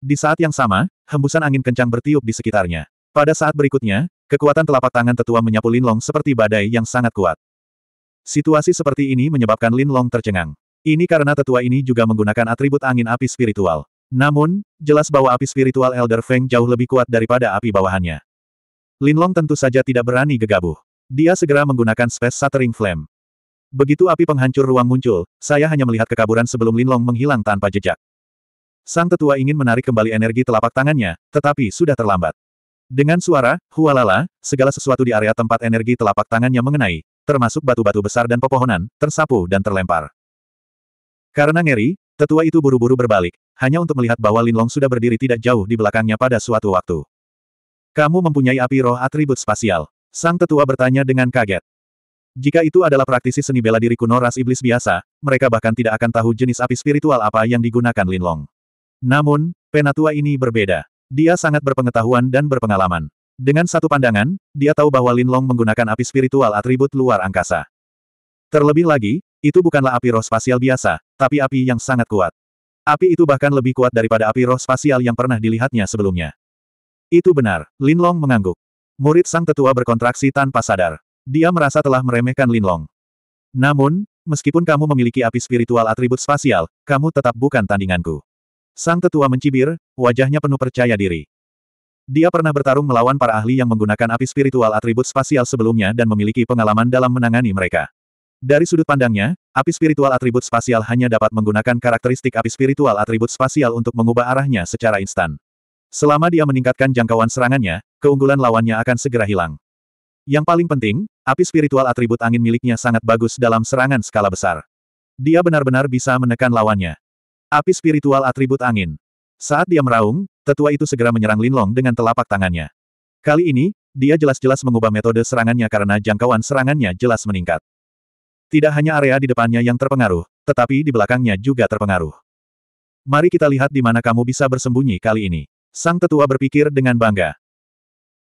Di saat yang sama, hembusan angin kencang bertiup di sekitarnya. Pada saat berikutnya, kekuatan telapak tangan tetua menyapu Lin Long seperti badai yang sangat kuat. Situasi seperti ini menyebabkan Lin Long tercengang. Ini karena tetua ini juga menggunakan atribut angin api spiritual. Namun, jelas bahwa api spiritual Elder Feng jauh lebih kuat daripada api bawahannya. Lin Long tentu saja tidak berani gegabah. Dia segera menggunakan Space Shattering Flame. Begitu api penghancur ruang muncul, saya hanya melihat kekaburan sebelum Lin Long menghilang tanpa jejak. Sang tetua ingin menarik kembali energi telapak tangannya, tetapi sudah terlambat. Dengan suara, hualala, segala sesuatu di area tempat energi telapak tangannya mengenai, termasuk batu-batu besar dan pepohonan, tersapu dan terlempar. Karena ngeri, tetua itu buru-buru berbalik, hanya untuk melihat bahwa Linlong sudah berdiri tidak jauh di belakangnya pada suatu waktu. Kamu mempunyai api roh atribut spasial. Sang tetua bertanya dengan kaget. Jika itu adalah praktisi seni bela diri kuno ras iblis biasa, mereka bahkan tidak akan tahu jenis api spiritual apa yang digunakan Linlong. Namun, penatua ini berbeda. Dia sangat berpengetahuan dan berpengalaman. Dengan satu pandangan, dia tahu bahwa Linlong menggunakan api spiritual atribut luar angkasa. Terlebih lagi, itu bukanlah api roh spasial biasa, tapi api yang sangat kuat. Api itu bahkan lebih kuat daripada api roh spasial yang pernah dilihatnya sebelumnya. Itu benar, Linlong mengangguk. Murid sang tetua berkontraksi tanpa sadar. Dia merasa telah meremehkan Linlong. Namun, meskipun kamu memiliki api spiritual atribut spasial, kamu tetap bukan tandinganku. Sang tetua mencibir, wajahnya penuh percaya diri. Dia pernah bertarung melawan para ahli yang menggunakan api spiritual atribut spasial sebelumnya dan memiliki pengalaman dalam menangani mereka. Dari sudut pandangnya, api spiritual atribut spasial hanya dapat menggunakan karakteristik api spiritual atribut spasial untuk mengubah arahnya secara instan. Selama dia meningkatkan jangkauan serangannya, keunggulan lawannya akan segera hilang. Yang paling penting, api spiritual atribut angin miliknya sangat bagus dalam serangan skala besar. Dia benar-benar bisa menekan lawannya. Api spiritual atribut angin. Saat dia meraung, tetua itu segera menyerang Linlong dengan telapak tangannya. Kali ini, dia jelas-jelas mengubah metode serangannya karena jangkauan serangannya jelas meningkat. Tidak hanya area di depannya yang terpengaruh, tetapi di belakangnya juga terpengaruh. Mari kita lihat di mana kamu bisa bersembunyi kali ini. Sang tetua berpikir dengan bangga.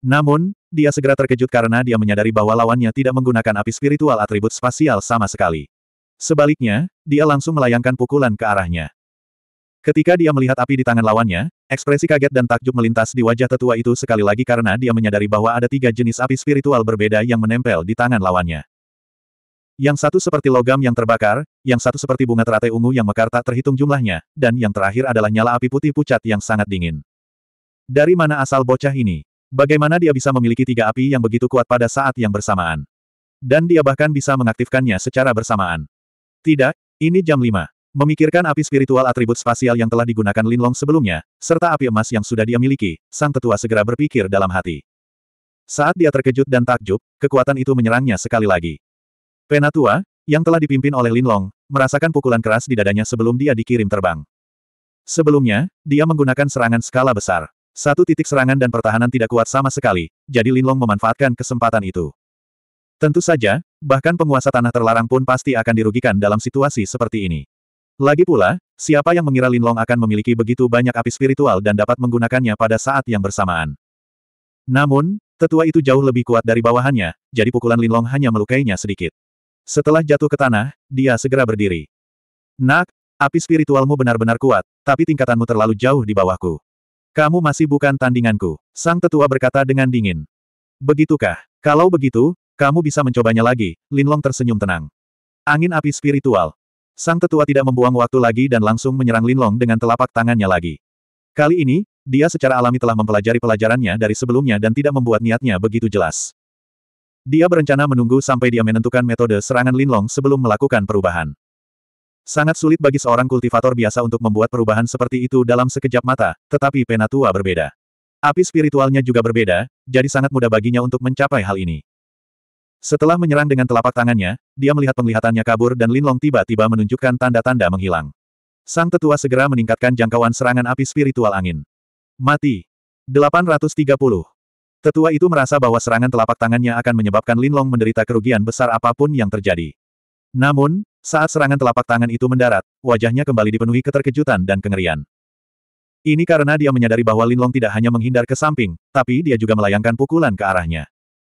Namun, dia segera terkejut karena dia menyadari bahwa lawannya tidak menggunakan api spiritual atribut spasial sama sekali. Sebaliknya, dia langsung melayangkan pukulan ke arahnya. Ketika dia melihat api di tangan lawannya, ekspresi kaget dan takjub melintas di wajah tetua itu sekali lagi karena dia menyadari bahwa ada tiga jenis api spiritual berbeda yang menempel di tangan lawannya. Yang satu seperti logam yang terbakar, yang satu seperti bunga teratai ungu yang mekar tak terhitung jumlahnya, dan yang terakhir adalah nyala api putih pucat yang sangat dingin. Dari mana asal bocah ini? Bagaimana dia bisa memiliki tiga api yang begitu kuat pada saat yang bersamaan? Dan dia bahkan bisa mengaktifkannya secara bersamaan. Tidak, ini jam 5. Memikirkan api spiritual atribut spasial yang telah digunakan Linlong sebelumnya, serta api emas yang sudah dia miliki, sang tetua segera berpikir dalam hati. Saat dia terkejut dan takjub, kekuatan itu menyerangnya sekali lagi. Penatua, yang telah dipimpin oleh Linlong, merasakan pukulan keras di dadanya sebelum dia dikirim terbang. Sebelumnya, dia menggunakan serangan skala besar. Satu titik serangan dan pertahanan tidak kuat sama sekali, jadi Linlong memanfaatkan kesempatan itu. Tentu saja, bahkan penguasa tanah terlarang pun pasti akan dirugikan dalam situasi seperti ini. Lagi pula, siapa yang mengira Linlong akan memiliki begitu banyak api spiritual dan dapat menggunakannya pada saat yang bersamaan. Namun, tetua itu jauh lebih kuat dari bawahannya, jadi pukulan Linlong hanya melukainya sedikit. Setelah jatuh ke tanah, dia segera berdiri. Nak, api spiritualmu benar-benar kuat, tapi tingkatanmu terlalu jauh di bawahku. Kamu masih bukan tandinganku, sang tetua berkata dengan dingin. Begitukah? Kalau begitu, kamu bisa mencobanya lagi, Linlong tersenyum tenang. Angin api spiritual, Sang tetua tidak membuang waktu lagi dan langsung menyerang Linlong dengan telapak tangannya lagi. Kali ini, dia secara alami telah mempelajari pelajarannya dari sebelumnya dan tidak membuat niatnya begitu jelas. Dia berencana menunggu sampai dia menentukan metode serangan Linlong sebelum melakukan perubahan. Sangat sulit bagi seorang kultivator biasa untuk membuat perubahan seperti itu dalam sekejap mata, tetapi Penatua berbeda. Api spiritualnya juga berbeda, jadi sangat mudah baginya untuk mencapai hal ini. Setelah menyerang dengan telapak tangannya, dia melihat penglihatannya kabur dan Linlong tiba-tiba menunjukkan tanda-tanda menghilang. Sang tetua segera meningkatkan jangkauan serangan api spiritual angin. Mati. 830. Tetua itu merasa bahwa serangan telapak tangannya akan menyebabkan Linlong menderita kerugian besar apapun yang terjadi. Namun, saat serangan telapak tangan itu mendarat, wajahnya kembali dipenuhi keterkejutan dan kengerian. Ini karena dia menyadari bahwa Linlong tidak hanya menghindar ke samping, tapi dia juga melayangkan pukulan ke arahnya.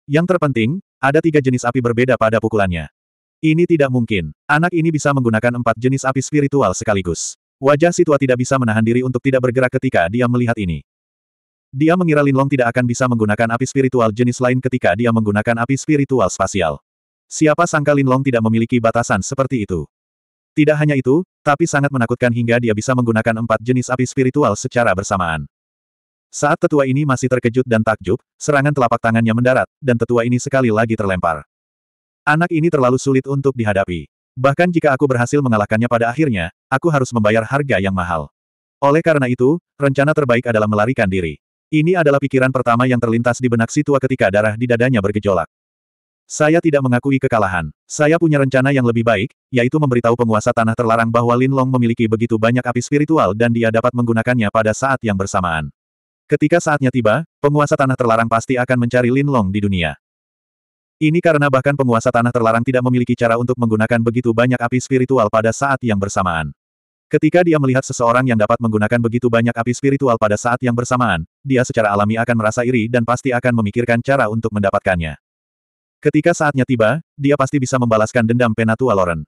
Yang terpenting, ada tiga jenis api berbeda pada pukulannya. Ini tidak mungkin. Anak ini bisa menggunakan empat jenis api spiritual sekaligus. Wajah Situa tidak bisa menahan diri untuk tidak bergerak ketika dia melihat ini. Dia mengira Linlong tidak akan bisa menggunakan api spiritual jenis lain ketika dia menggunakan api spiritual spasial. Siapa sangka Linlong tidak memiliki batasan seperti itu. Tidak hanya itu, tapi sangat menakutkan hingga dia bisa menggunakan empat jenis api spiritual secara bersamaan. Saat tetua ini masih terkejut dan takjub, serangan telapak tangannya mendarat, dan tetua ini sekali lagi terlempar. Anak ini terlalu sulit untuk dihadapi. Bahkan jika aku berhasil mengalahkannya pada akhirnya, aku harus membayar harga yang mahal. Oleh karena itu, rencana terbaik adalah melarikan diri. Ini adalah pikiran pertama yang terlintas di benak si tua ketika darah di dadanya bergejolak. Saya tidak mengakui kekalahan. Saya punya rencana yang lebih baik, yaitu memberitahu penguasa tanah terlarang bahwa Lin Long memiliki begitu banyak api spiritual dan dia dapat menggunakannya pada saat yang bersamaan. Ketika saatnya tiba, penguasa tanah terlarang pasti akan mencari Lin Long di dunia. Ini karena bahkan penguasa tanah terlarang tidak memiliki cara untuk menggunakan begitu banyak api spiritual pada saat yang bersamaan. Ketika dia melihat seseorang yang dapat menggunakan begitu banyak api spiritual pada saat yang bersamaan, dia secara alami akan merasa iri dan pasti akan memikirkan cara untuk mendapatkannya. Ketika saatnya tiba, dia pasti bisa membalaskan dendam Penatua Loren.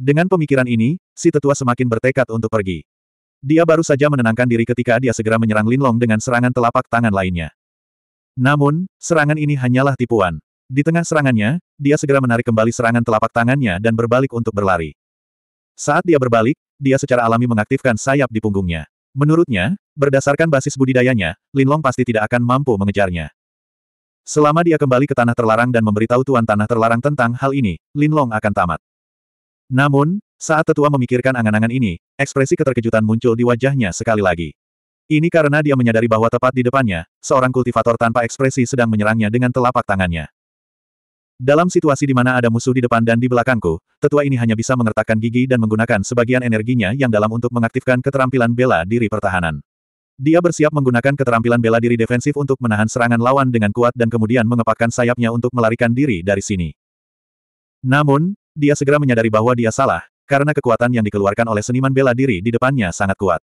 Dengan pemikiran ini, si tetua semakin bertekad untuk pergi. Dia baru saja menenangkan diri ketika dia segera menyerang Linlong dengan serangan telapak tangan lainnya. Namun, serangan ini hanyalah tipuan. Di tengah serangannya, dia segera menarik kembali serangan telapak tangannya dan berbalik untuk berlari. Saat dia berbalik, dia secara alami mengaktifkan sayap di punggungnya. Menurutnya, berdasarkan basis budidayanya, Linlong pasti tidak akan mampu mengejarnya. Selama dia kembali ke tanah terlarang dan memberitahu tuan tanah terlarang tentang hal ini, Linlong akan tamat. Namun, saat tetua memikirkan angan-angan ini, ekspresi keterkejutan muncul di wajahnya sekali lagi. Ini karena dia menyadari bahwa tepat di depannya, seorang kultivator tanpa ekspresi sedang menyerangnya dengan telapak tangannya. Dalam situasi di mana ada musuh di depan dan di belakangku, tetua ini hanya bisa mengertakkan gigi dan menggunakan sebagian energinya yang dalam untuk mengaktifkan keterampilan bela diri pertahanan. Dia bersiap menggunakan keterampilan bela diri defensif untuk menahan serangan lawan dengan kuat dan kemudian mengepakkan sayapnya untuk melarikan diri dari sini. Namun, dia segera menyadari bahwa dia salah, karena kekuatan yang dikeluarkan oleh seniman bela diri di depannya sangat kuat.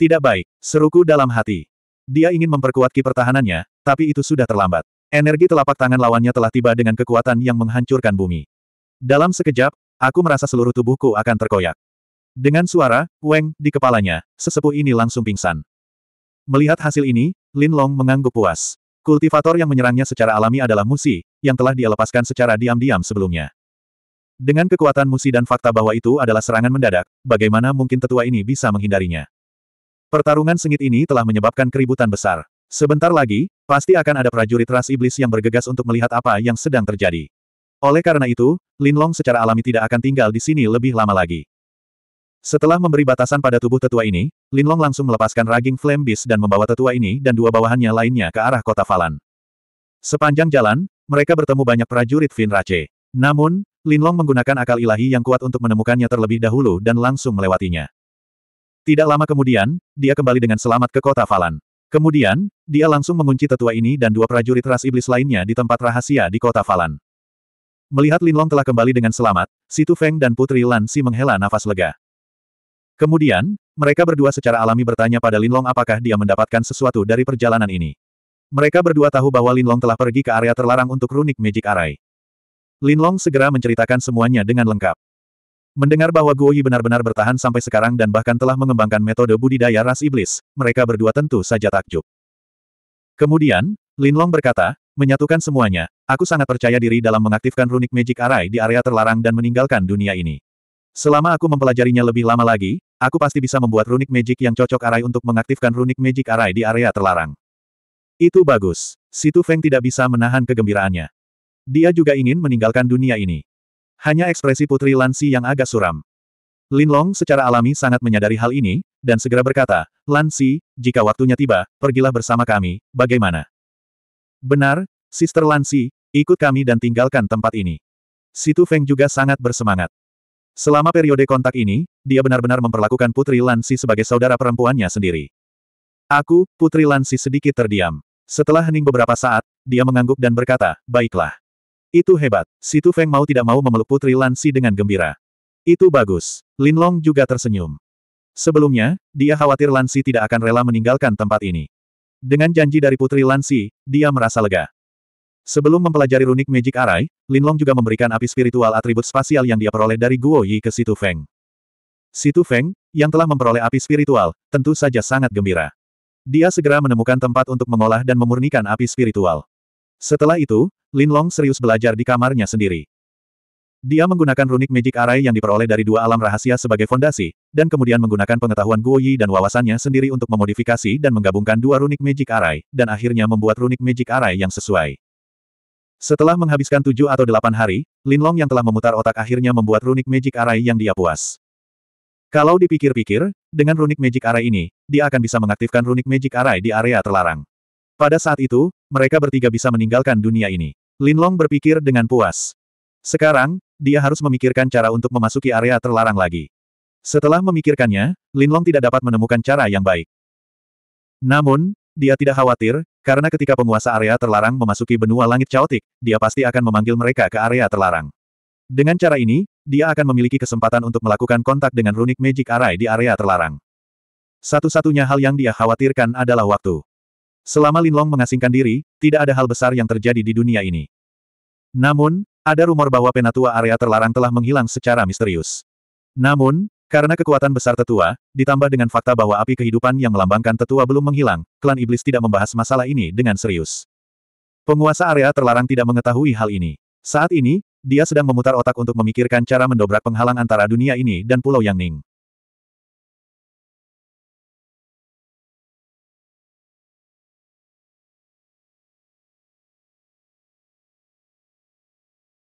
Tidak baik, seruku dalam hati. Dia ingin memperkuat ki pertahanannya, tapi itu sudah terlambat. Energi telapak tangan lawannya telah tiba dengan kekuatan yang menghancurkan bumi. Dalam sekejap, aku merasa seluruh tubuhku akan terkoyak. Dengan suara, weng, di kepalanya, sesepuh ini langsung pingsan. Melihat hasil ini, Lin Long mengangguk puas. Kultivator yang menyerangnya secara alami adalah Musi, yang telah dia lepaskan secara diam-diam sebelumnya. Dengan kekuatan Musi dan fakta bahwa itu adalah serangan mendadak, bagaimana mungkin tetua ini bisa menghindarinya? Pertarungan sengit ini telah menyebabkan keributan besar. Sebentar lagi, pasti akan ada prajurit ras iblis yang bergegas untuk melihat apa yang sedang terjadi. Oleh karena itu, Lin Long secara alami tidak akan tinggal di sini lebih lama lagi. Setelah memberi batasan pada tubuh tetua ini, Lin Long langsung melepaskan raging flame beast dan membawa tetua ini dan dua bawahannya lainnya ke arah kota Falan. Sepanjang jalan, mereka bertemu banyak prajurit Finrace. Namun, Linlong menggunakan akal ilahi yang kuat untuk menemukannya terlebih dahulu dan langsung melewatinya. Tidak lama kemudian, dia kembali dengan selamat ke kota Falan. Kemudian, dia langsung mengunci tetua ini dan dua prajurit ras iblis lainnya di tempat rahasia di kota Falan. Melihat Linlong telah kembali dengan selamat, Situ Feng dan Putri Lansi menghela nafas lega. Kemudian, mereka berdua secara alami bertanya pada Linlong apakah dia mendapatkan sesuatu dari perjalanan ini. Mereka berdua tahu bahwa Linlong telah pergi ke area terlarang untuk runik Magic Array. Linlong segera menceritakan semuanya dengan lengkap. Mendengar bahwa Guo Yi benar-benar bertahan sampai sekarang dan bahkan telah mengembangkan metode budidaya ras iblis, mereka berdua tentu saja takjub. Kemudian, Linlong berkata, menyatukan semuanya, aku sangat percaya diri dalam mengaktifkan runik magic array di area terlarang dan meninggalkan dunia ini. Selama aku mempelajarinya lebih lama lagi, aku pasti bisa membuat runik magic yang cocok array untuk mengaktifkan runik magic array di area terlarang. Itu bagus. Situ Feng tidak bisa menahan kegembiraannya. Dia juga ingin meninggalkan dunia ini. Hanya ekspresi Putri Lansi yang agak suram. Lin Long secara alami sangat menyadari hal ini, dan segera berkata, Lansi, jika waktunya tiba, pergilah bersama kami, bagaimana? Benar, Sister Lansi, ikut kami dan tinggalkan tempat ini. Situ Feng juga sangat bersemangat. Selama periode kontak ini, dia benar-benar memperlakukan Putri Lansi sebagai saudara perempuannya sendiri. Aku, Putri Lansi sedikit terdiam. Setelah hening beberapa saat, dia mengangguk dan berkata, baiklah. Itu hebat. Situ Feng mau tidak mau memeluk Putri Lansi dengan gembira. Itu bagus. Lin Long juga tersenyum. Sebelumnya, dia khawatir Lansi tidak akan rela meninggalkan tempat ini. Dengan janji dari Putri Lansi, dia merasa lega. Sebelum mempelajari runik Magic Arai, Lin Long juga memberikan api spiritual atribut spasial yang dia peroleh dari Guo Yi ke Situ Feng. Situ Feng, yang telah memperoleh api spiritual, tentu saja sangat gembira. Dia segera menemukan tempat untuk mengolah dan memurnikan api spiritual. Setelah itu, Lin Long serius belajar di kamarnya sendiri. Dia menggunakan runik magic array yang diperoleh dari dua alam rahasia sebagai fondasi, dan kemudian menggunakan pengetahuan Guo Yi dan wawasannya sendiri untuk memodifikasi dan menggabungkan dua runik magic array, dan akhirnya membuat runik magic array yang sesuai. Setelah menghabiskan tujuh atau delapan hari, Lin Long yang telah memutar otak akhirnya membuat runik magic array yang dia puas. Kalau dipikir-pikir, dengan runik magic array ini, dia akan bisa mengaktifkan runik magic array di area terlarang. Pada saat itu, mereka bertiga bisa meninggalkan dunia ini. Linlong berpikir dengan puas. Sekarang, dia harus memikirkan cara untuk memasuki area terlarang lagi. Setelah memikirkannya, Linlong tidak dapat menemukan cara yang baik. Namun, dia tidak khawatir, karena ketika penguasa area terlarang memasuki benua langit caotik, dia pasti akan memanggil mereka ke area terlarang. Dengan cara ini, dia akan memiliki kesempatan untuk melakukan kontak dengan runik magic array di area terlarang. Satu-satunya hal yang dia khawatirkan adalah waktu. Selama Linlong mengasingkan diri, tidak ada hal besar yang terjadi di dunia ini. Namun, ada rumor bahwa penatua area terlarang telah menghilang secara misterius. Namun, karena kekuatan besar tetua, ditambah dengan fakta bahwa api kehidupan yang melambangkan tetua belum menghilang, klan iblis tidak membahas masalah ini dengan serius. Penguasa area terlarang tidak mengetahui hal ini. Saat ini, dia sedang memutar otak untuk memikirkan cara mendobrak penghalang antara dunia ini dan Pulau Yangning. Ning.